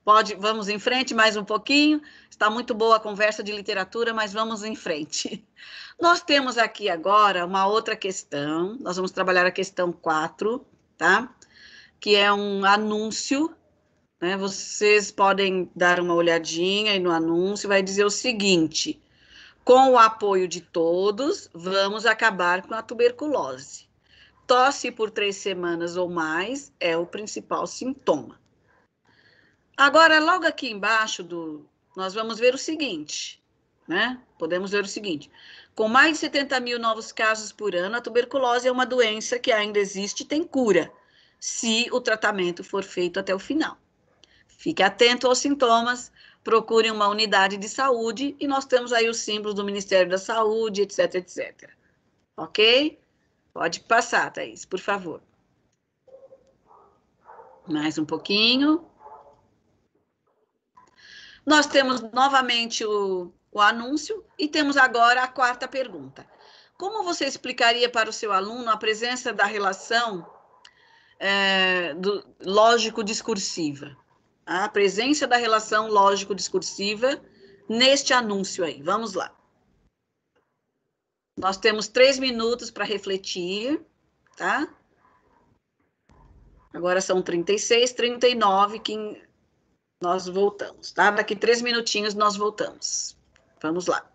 Pode, vamos em frente mais um pouquinho. Está muito boa a conversa de literatura, mas vamos em frente. Nós temos aqui agora uma outra questão. Nós vamos trabalhar a questão 4, tá? Que é um anúncio. Né? Vocês podem dar uma olhadinha e no anúncio vai dizer o seguinte: com o apoio de todos, vamos acabar com a tuberculose. Tosse por três semanas ou mais é o principal sintoma. Agora, logo aqui embaixo do. Nós vamos ver o seguinte, né? Podemos ver o seguinte. Com mais de 70 mil novos casos por ano, a tuberculose é uma doença que ainda existe e tem cura, se o tratamento for feito até o final. Fique atento aos sintomas, procure uma unidade de saúde e nós temos aí os símbolos do Ministério da Saúde, etc, etc. Ok? Pode passar, Thaís, por favor. Mais um pouquinho. Nós temos novamente o, o anúncio e temos agora a quarta pergunta. Como você explicaria para o seu aluno a presença da relação é, lógico-discursiva? A presença da relação lógico-discursiva neste anúncio aí. Vamos lá. Nós temos três minutos para refletir, tá? Agora são 36, 39, 15, nós voltamos, tá? Daqui três minutinhos nós voltamos. Vamos lá.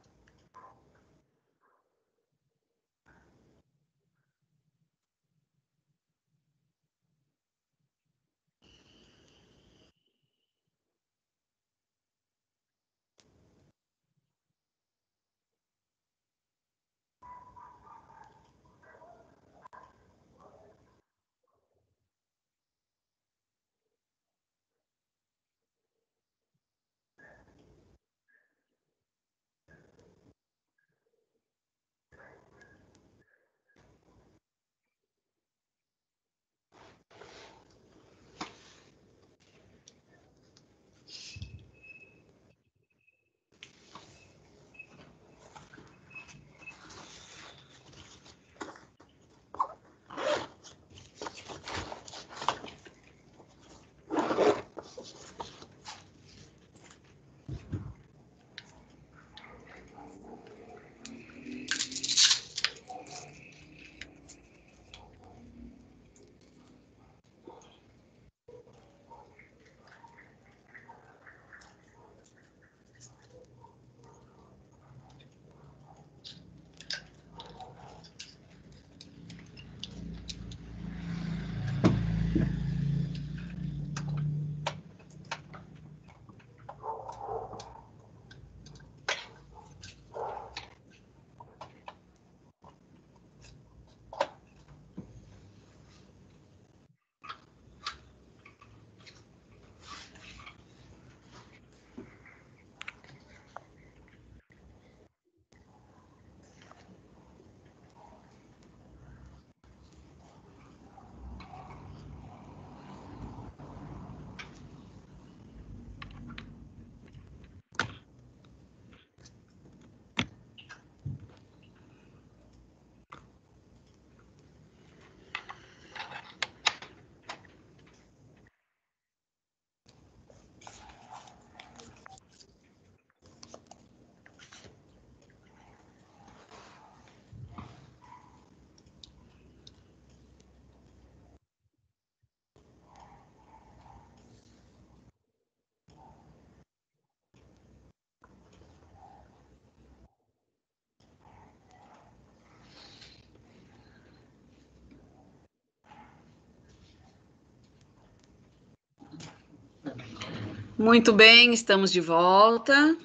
Muito bem, estamos de volta.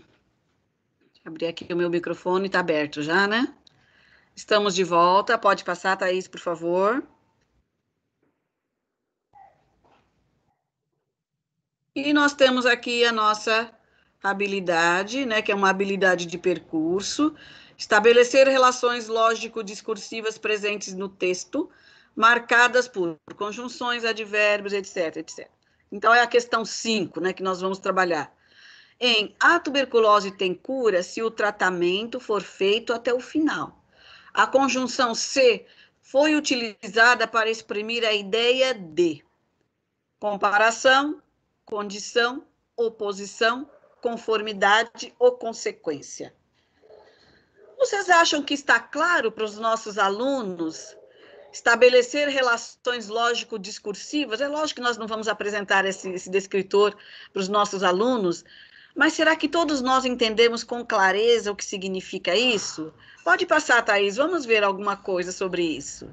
Abri aqui o meu microfone, está aberto já, né? Estamos de volta. Pode passar, Thaís, por favor. E nós temos aqui a nossa habilidade, né, que é uma habilidade de percurso, estabelecer relações lógico-discursivas presentes no texto, marcadas por conjunções, advérbios, etc, etc. Então, é a questão 5 né, que nós vamos trabalhar. Em a tuberculose tem cura se o tratamento for feito até o final. A conjunção c foi utilizada para exprimir a ideia de comparação, condição, oposição, conformidade ou consequência. Vocês acham que está claro para os nossos alunos estabelecer relações lógico-discursivas. É lógico que nós não vamos apresentar esse, esse descritor para os nossos alunos, mas será que todos nós entendemos com clareza o que significa isso? Pode passar, Thaís, vamos ver alguma coisa sobre isso.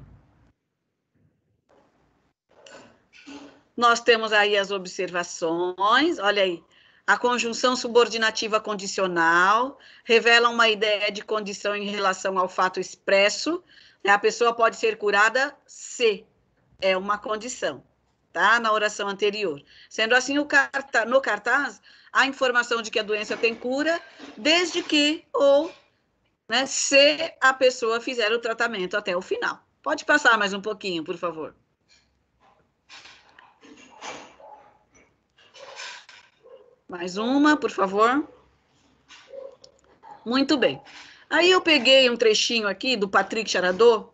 Nós temos aí as observações, olha aí. A conjunção subordinativa condicional revela uma ideia de condição em relação ao fato expresso a pessoa pode ser curada se é uma condição, tá? Na oração anterior. Sendo assim, o no cartaz, a informação de que a doença tem cura, desde que ou né, se a pessoa fizer o tratamento até o final. Pode passar mais um pouquinho, por favor. Mais uma, por favor. Muito bem. Aí eu peguei um trechinho aqui do Patrick Charadot,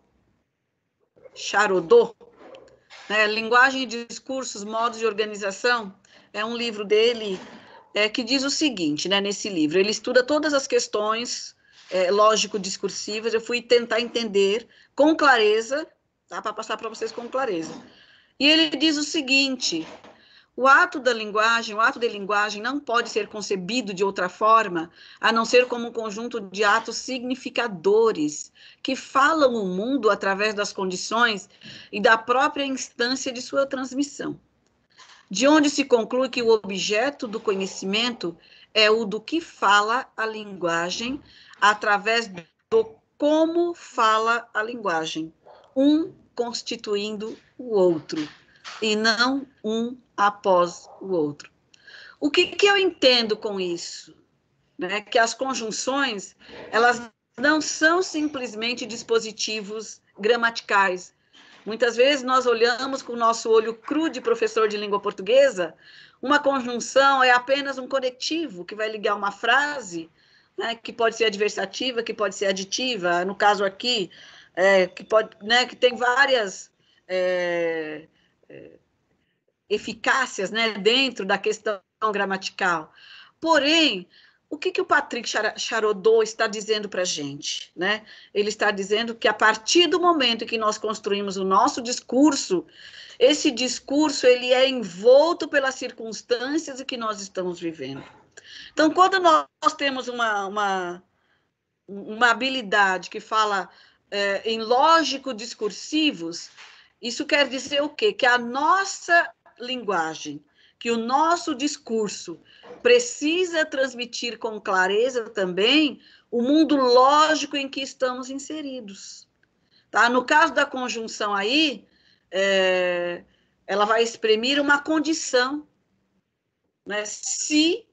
Charodot, né? Linguagem, Discursos, Modos de Organização, é um livro dele é, que diz o seguinte, né, nesse livro, ele estuda todas as questões é, lógico-discursivas, eu fui tentar entender com clareza, tá, para passar para vocês com clareza. E ele diz o seguinte, o ato da linguagem, o ato de linguagem não pode ser concebido de outra forma, a não ser como um conjunto de atos significadores que falam o mundo através das condições e da própria instância de sua transmissão. De onde se conclui que o objeto do conhecimento é o do que fala a linguagem através do como fala a linguagem, um constituindo o outro, e não um após o outro. O que, que eu entendo com isso? Né? Que as conjunções, elas não são simplesmente dispositivos gramaticais. Muitas vezes nós olhamos com o nosso olho cru de professor de língua portuguesa, uma conjunção é apenas um conectivo que vai ligar uma frase, né, que pode ser adversativa, que pode ser aditiva, no caso aqui, é, que, pode, né, que tem várias é, é eficácias né, dentro da questão gramatical. Porém, o que, que o Patrick Charodot está dizendo para a gente? Né? Ele está dizendo que a partir do momento que nós construímos o nosso discurso, esse discurso ele é envolto pelas circunstâncias que nós estamos vivendo. Então, quando nós temos uma, uma, uma habilidade que fala é, em lógico discursivos, isso quer dizer o quê? Que a nossa linguagem, que o nosso discurso precisa transmitir com clareza também o mundo lógico em que estamos inseridos. Tá? No caso da conjunção aí, é, ela vai exprimir uma condição, né? se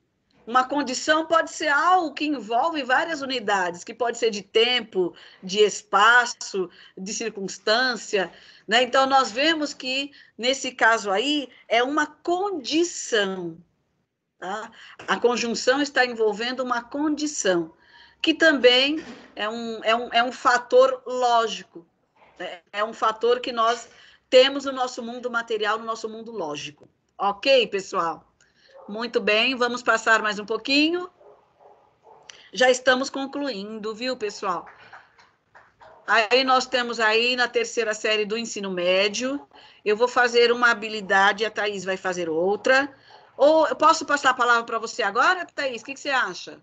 uma condição pode ser algo que envolve várias unidades, que pode ser de tempo, de espaço, de circunstância. Né? Então, nós vemos que, nesse caso aí, é uma condição. Tá? A conjunção está envolvendo uma condição, que também é um, é um, é um fator lógico, né? é um fator que nós temos no nosso mundo material, no nosso mundo lógico. Ok, pessoal? Muito bem, vamos passar mais um pouquinho. Já estamos concluindo, viu, pessoal? Aí nós temos aí na terceira série do ensino médio. Eu vou fazer uma habilidade, a Thaís vai fazer outra. Ou eu posso passar a palavra para você agora, Thaís? O que, que, você acha?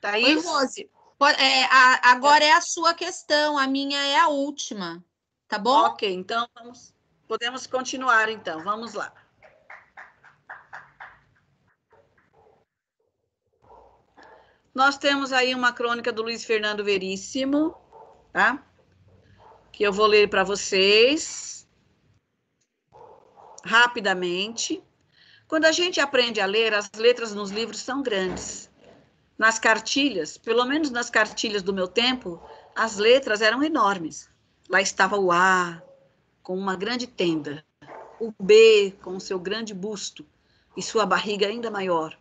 Thaís? Oi, Rose. É, a, agora é a sua questão, a minha é a última. Tá bom? Ok, então vamos, podemos continuar então. Vamos lá. Nós temos aí uma crônica do Luiz Fernando Veríssimo, tá? Que eu vou ler para vocês rapidamente. Quando a gente aprende a ler, as letras nos livros são grandes. Nas cartilhas, pelo menos nas cartilhas do meu tempo, as letras eram enormes. Lá estava o A, com uma grande tenda, o B, com seu grande busto e sua barriga ainda maior,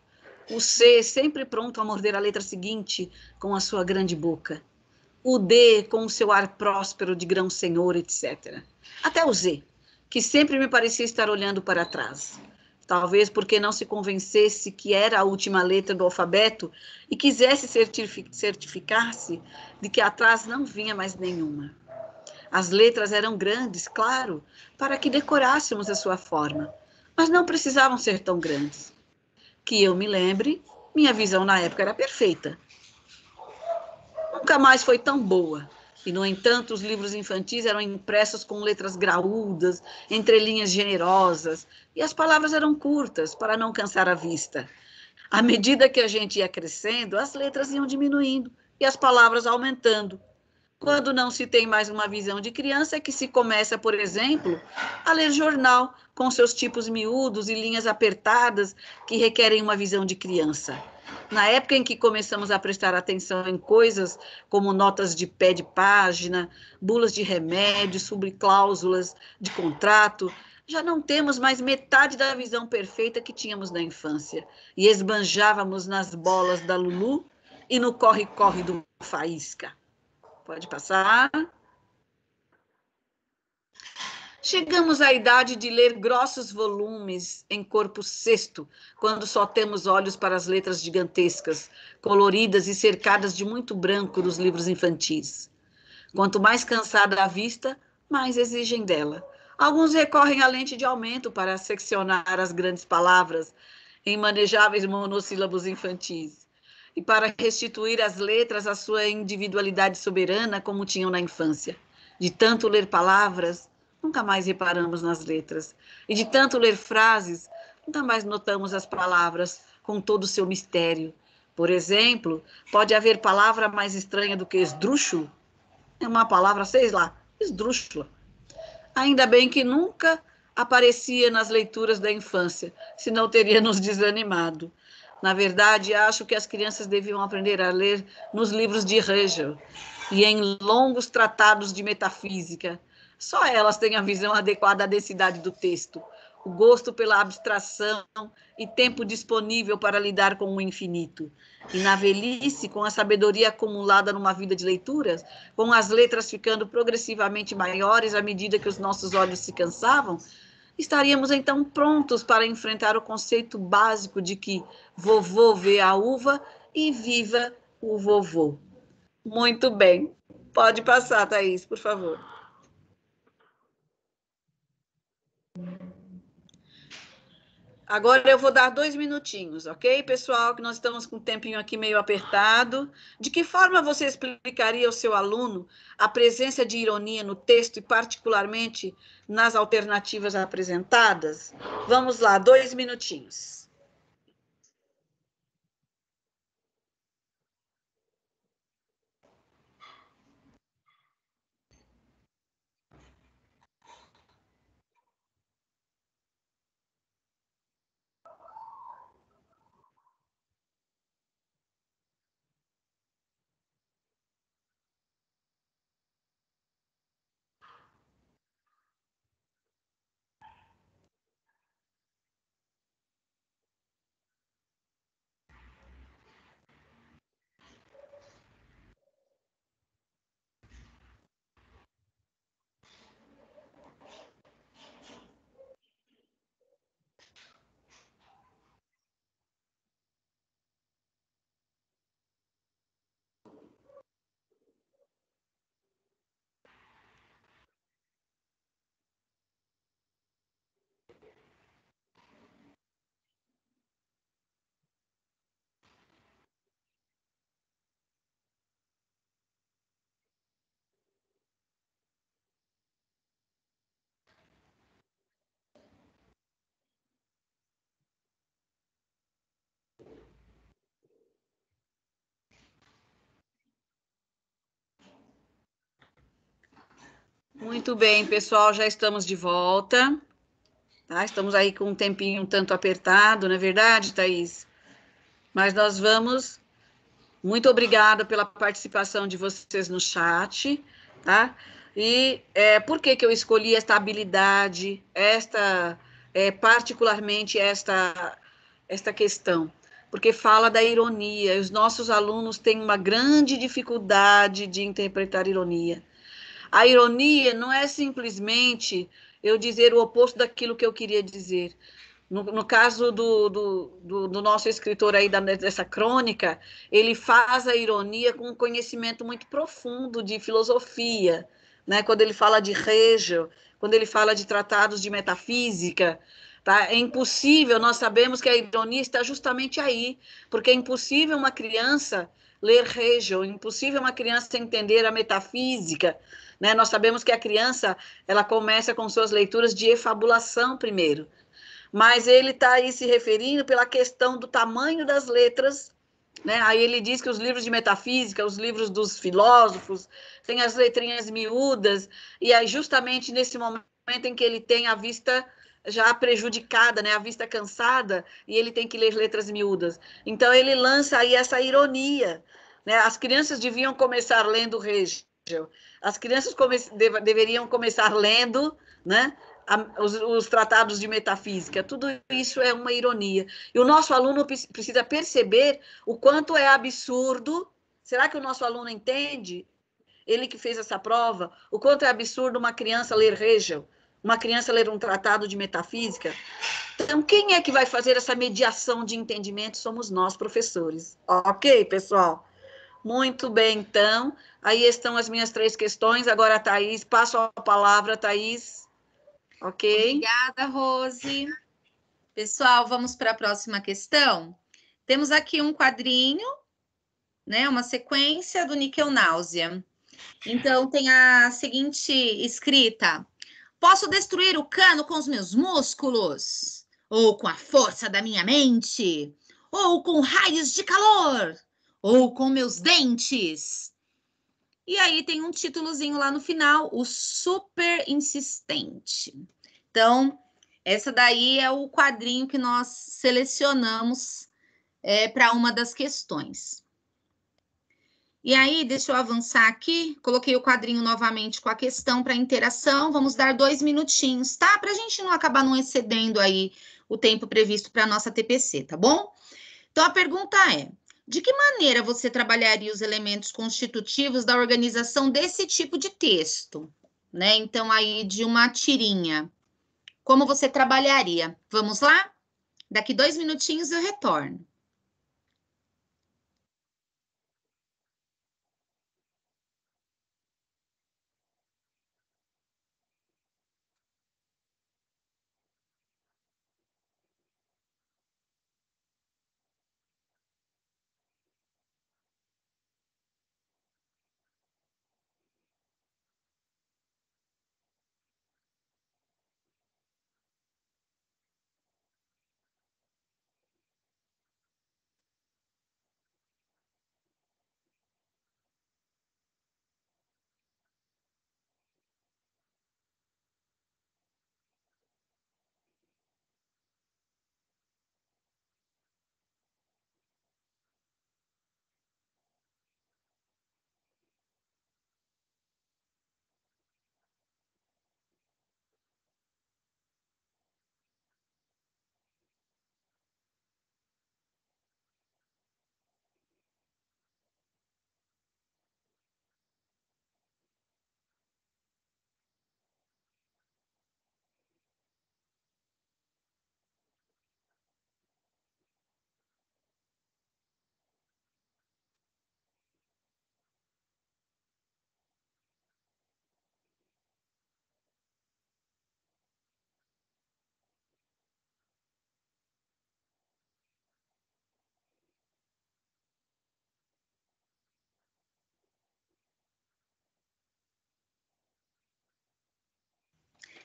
o C, sempre pronto a morder a letra seguinte com a sua grande boca. O D, com o seu ar próspero de grão senhor, etc. Até o Z, que sempre me parecia estar olhando para trás. Talvez porque não se convencesse que era a última letra do alfabeto e quisesse certificar-se de que atrás não vinha mais nenhuma. As letras eram grandes, claro, para que decorássemos a sua forma, mas não precisavam ser tão grandes que eu me lembre, minha visão na época era perfeita. Nunca mais foi tão boa. E, no entanto, os livros infantis eram impressos com letras graúdas, entrelinhas generosas, e as palavras eram curtas, para não cansar a vista. À medida que a gente ia crescendo, as letras iam diminuindo e as palavras aumentando. Quando não se tem mais uma visão de criança, é que se começa, por exemplo, a ler jornal com seus tipos miúdos e linhas apertadas que requerem uma visão de criança. Na época em que começamos a prestar atenção em coisas como notas de pé de página, bulas de remédio, sobre cláusulas de contrato, já não temos mais metade da visão perfeita que tínhamos na infância e esbanjávamos nas bolas da Lulu e no corre-corre do Faísca. Pode passar. Chegamos à idade de ler grossos volumes em corpo sexto, quando só temos olhos para as letras gigantescas, coloridas e cercadas de muito branco nos livros infantis. Quanto mais cansada a vista, mais exigem dela. Alguns recorrem à lente de aumento para seccionar as grandes palavras em manejáveis monossílabos infantis e para restituir às letras a sua individualidade soberana como tinham na infância. De tanto ler palavras, nunca mais reparamos nas letras. E de tanto ler frases, nunca mais notamos as palavras com todo o seu mistério. Por exemplo, pode haver palavra mais estranha do que esdrúxulo? É uma palavra, sei lá, esdrúxula. Ainda bem que nunca aparecia nas leituras da infância, senão teria nos desanimado. Na verdade, acho que as crianças deviam aprender a ler nos livros de Hegel e em longos tratados de metafísica. Só elas têm a visão adequada à densidade do texto, o gosto pela abstração e tempo disponível para lidar com o infinito. E na velhice, com a sabedoria acumulada numa vida de leituras, com as letras ficando progressivamente maiores à medida que os nossos olhos se cansavam, estaríamos então prontos para enfrentar o conceito básico de que vovô vê a uva e viva o vovô. Muito bem. Pode passar, Thaís, por favor. Agora eu vou dar dois minutinhos, ok, pessoal? Que nós estamos com um tempinho aqui meio apertado. De que forma você explicaria ao seu aluno a presença de ironia no texto e, particularmente, nas alternativas apresentadas? Vamos lá, dois minutinhos. Muito bem, pessoal, já estamos de volta. Tá? Estamos aí com um tempinho um tanto apertado, não é verdade, Thaís? Mas nós vamos. Muito obrigada pela participação de vocês no chat, tá? E é, por que, que eu escolhi esta habilidade, esta, é, particularmente esta, esta questão? Porque fala da ironia, e os nossos alunos têm uma grande dificuldade de interpretar ironia. A ironia não é simplesmente eu dizer o oposto daquilo que eu queria dizer. No, no caso do, do, do, do, nosso escritor aí da, dessa crônica, ele faz a ironia com um conhecimento muito profundo de filosofia, né? Quando ele fala de Hegel, quando ele fala de tratados de metafísica, Tá? É impossível, nós sabemos que a ironia está justamente aí, porque é impossível uma criança ler Hegel, é impossível uma criança entender a metafísica né? Nós sabemos que a criança ela começa com suas leituras de efabulação primeiro, mas ele está aí se referindo pela questão do tamanho das letras. Né? Aí ele diz que os livros de metafísica, os livros dos filósofos, têm as letrinhas miúdas, e aí justamente nesse momento em que ele tem a vista já prejudicada, né, a vista cansada, e ele tem que ler letras miúdas. Então ele lança aí essa ironia, né? As crianças deviam começar lendo Regis. As crianças come deveriam começar lendo, né? A, os, os, tratados de metafísica, tudo isso é uma ironia. E o nosso aluno precisa perceber o quanto é absurdo. Será que o nosso aluno entende? Ele que fez essa prova, o quanto é absurdo uma criança ler Hegel, uma criança ler um tratado de metafísica. Então, quem é que vai fazer essa mediação de entendimento? Somos nós, professores. Ok, pessoal? Muito bem, então. Aí estão as minhas três questões. Agora, Thaís, passo a palavra, Thaís. Ok. Obrigada, Rose. Pessoal, vamos para a próxima questão. Temos aqui um quadrinho, né? Uma sequência do níquel náusea. Então, tem a seguinte escrita: Posso destruir o cano com os meus músculos? Ou com a força da minha mente? Ou com raios de calor? ou com meus dentes. E aí tem um títulozinho lá no final, o super insistente. Então, essa daí é o quadrinho que nós selecionamos é, para uma das questões. E aí, deixa eu avançar aqui. Coloquei o quadrinho novamente com a questão para interação. Vamos dar dois minutinhos, tá? Para a gente não acabar não excedendo aí o tempo previsto para a nossa TPC, tá bom? Então, a pergunta é: de que maneira você trabalharia os elementos constitutivos da organização desse tipo de texto? Né? Então, aí, de uma tirinha. Como você trabalharia? Vamos lá? Daqui dois minutinhos eu retorno.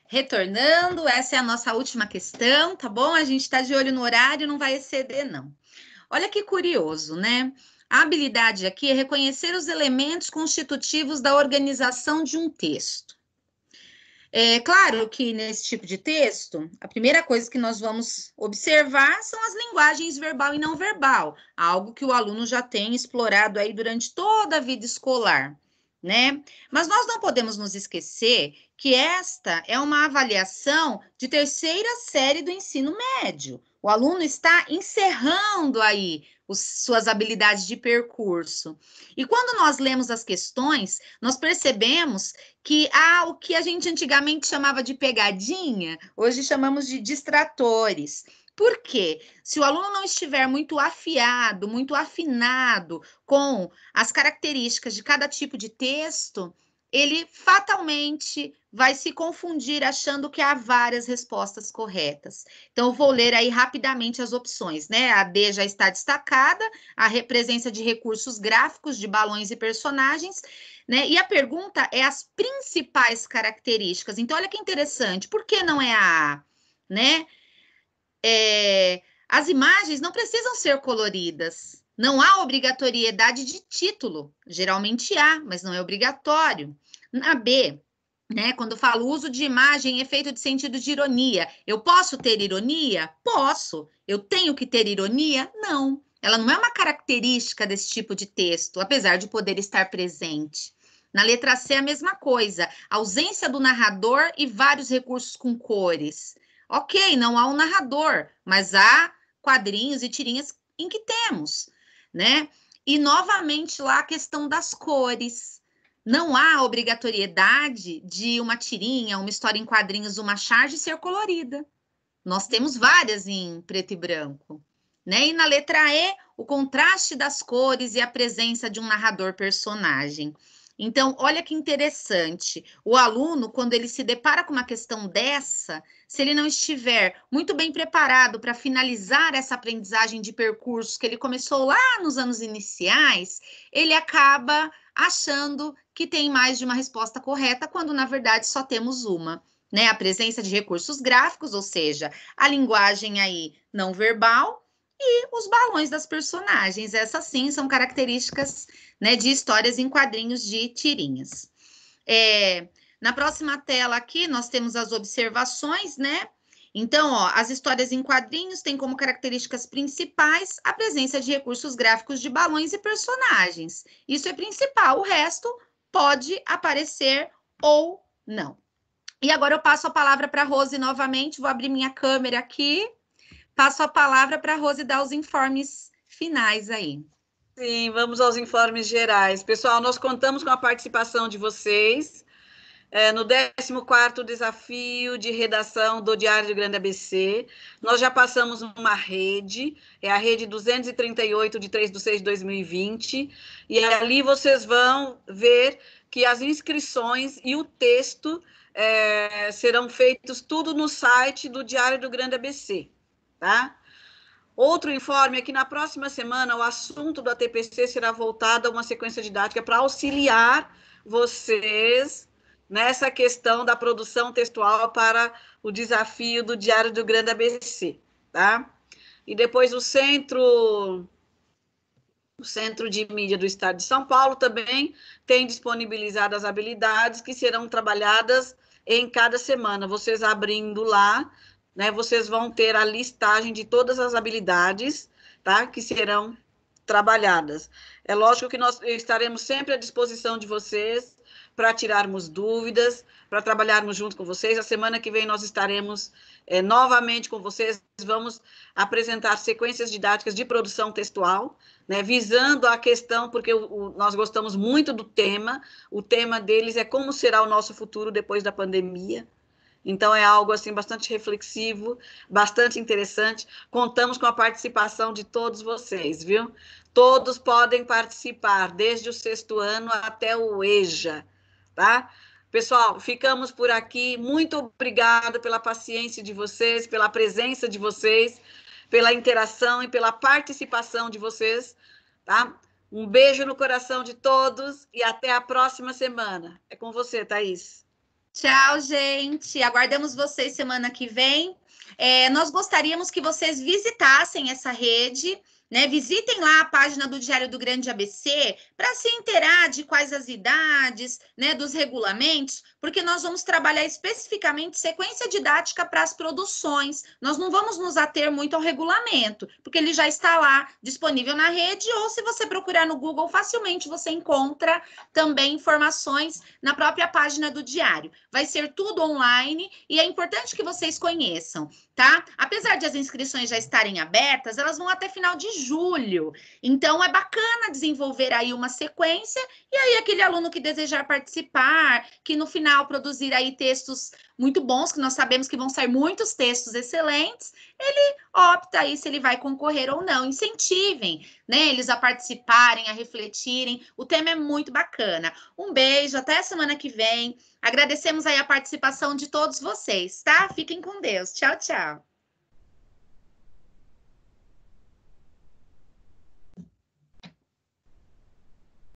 retornando. Essa é a nossa última questão, tá bom? A gente está de olho no horário, não vai exceder, não. Olha que curioso, né? A habilidade aqui é reconhecer os elementos constitutivos da organização de um texto. É claro que nesse tipo de texto, a primeira coisa que nós vamos observar são as linguagens verbal e não verbal, algo que o aluno já tem explorado aí durante toda a vida escolar né? Mas nós não podemos nos esquecer que esta é uma avaliação de terceira série do ensino médio. O aluno está encerrando aí os, suas habilidades de percurso. E quando nós lemos as questões, nós percebemos que há o que a gente antigamente chamava de pegadinha, hoje chamamos de distratores. Porque se o aluno não estiver muito afiado, muito afinado com as características de cada tipo de texto, ele fatalmente vai se confundir achando que há várias respostas corretas. Então, vou ler aí rapidamente as opções, né? A D já está destacada, a presença de recursos gráficos, de balões e personagens, né? E a pergunta é as principais características. Então, olha que interessante, por que não é a A, né? é, as imagens não precisam ser coloridas. Não há obrigatoriedade de título. Geralmente há, mas não é obrigatório. Na B, né, quando falo uso de imagem, e efeito de sentido de ironia. Eu posso ter ironia? Posso. Eu tenho que ter ironia? Não. Ela não é uma característica desse tipo de texto, apesar de poder estar presente. Na letra C, a mesma coisa. Ausência do narrador e vários recursos com cores. Ok, não há um narrador, mas há quadrinhos e tirinhas em que temos, né? E novamente lá a questão das cores. Não há obrigatoriedade de uma tirinha, uma história em quadrinhos, uma charge ser colorida. Nós temos várias em preto e branco. Né? E na letra E, o contraste das cores e a presença de um narrador personagem. Então, olha que interessante. O aluno, quando ele se depara com uma questão dessa, se ele não estiver muito bem preparado para finalizar essa aprendizagem de percurso que ele começou lá nos anos iniciais, ele acaba achando que tem mais de uma resposta correta, quando na verdade só temos uma. Né, a presença de recursos gráficos, ou seja, a linguagem aí não verbal e os balões das personagens. Essas sim são características né, de histórias em quadrinhos de tirinhas. É, na próxima tela aqui, nós temos as observações, né? Então, ó, as histórias em quadrinhos têm como características principais a presença de recursos gráficos de balões e personagens. Isso é principal, o resto pode aparecer ou não. E agora eu passo a palavra para a Rose novamente, vou abrir minha câmera aqui passo a palavra para a Rose dar os informes finais aí. Sim, vamos aos informes gerais. Pessoal, nós contamos com a participação de vocês é, no 14º Desafio de Redação do Diário do Grande ABC. Nós já passamos uma rede, é a rede 238 de 3 de 6 de 2020, e ali vocês vão ver que as inscrições e o texto é, serão feitos tudo no site do Diário do Grande ABC. Tá? Outro informe é que na próxima semana o assunto do ATPC será voltado a uma sequência didática para auxiliar vocês nessa questão da produção textual para o desafio do Diário do Grande ABC, tá? E depois o Centro o Centro de Mídia do Estado de São Paulo também tem disponibilizado as habilidades que serão trabalhadas em cada semana, vocês abrindo lá né? Vocês vão ter a listagem de todas as habilidades, tá? Que serão trabalhadas. É lógico que nós estaremos sempre à disposição de vocês para tirarmos dúvidas, para trabalharmos junto com vocês. A semana que vem nós estaremos é, novamente com vocês. Vamos apresentar sequências didáticas de produção textual, né, visando a questão, porque o, o, nós gostamos muito do tema. O tema deles é como será o nosso futuro depois da pandemia. Então é algo assim bastante reflexivo, bastante interessante. Contamos com a participação de todos vocês, viu? Todos podem participar, desde o sexto ano até o EJA, tá? Pessoal, ficamos por aqui. Muito obrigada pela paciência de vocês, pela presença de vocês, pela interação e pela participação de vocês, tá? Um beijo no coração de todos e até a próxima semana. É com você, Thaís. Tchau, gente. Aguardamos vocês semana que vem. É, nós gostaríamos que vocês visitassem essa rede. Né? Visitem lá a página do Diário do Grande ABC para se inteirar de quais as idades, né, dos regulamentos, porque nós vamos trabalhar especificamente sequência didática para as produções. Nós não vamos nos ater muito ao regulamento, porque ele já está lá disponível na rede, ou se você procurar no Google, facilmente você encontra também informações na própria página do diário. Vai ser tudo online e é importante que vocês conheçam, tá? Apesar de as inscrições já estarem abertas, elas vão até final de julho. Então é bacana desenvolver aí uma sequência e aí aquele aluno que desejar participar, que no final produzir aí textos muito bons, que nós sabemos que vão sair muitos textos excelentes, ele opta aí se ele vai concorrer ou não. Incentivem né, eles a participarem, a refletirem. O tema é muito bacana. Um beijo, até a semana que vem. Agradecemos aí a participação de todos vocês, tá? Fiquem com Deus. Tchau, tchau.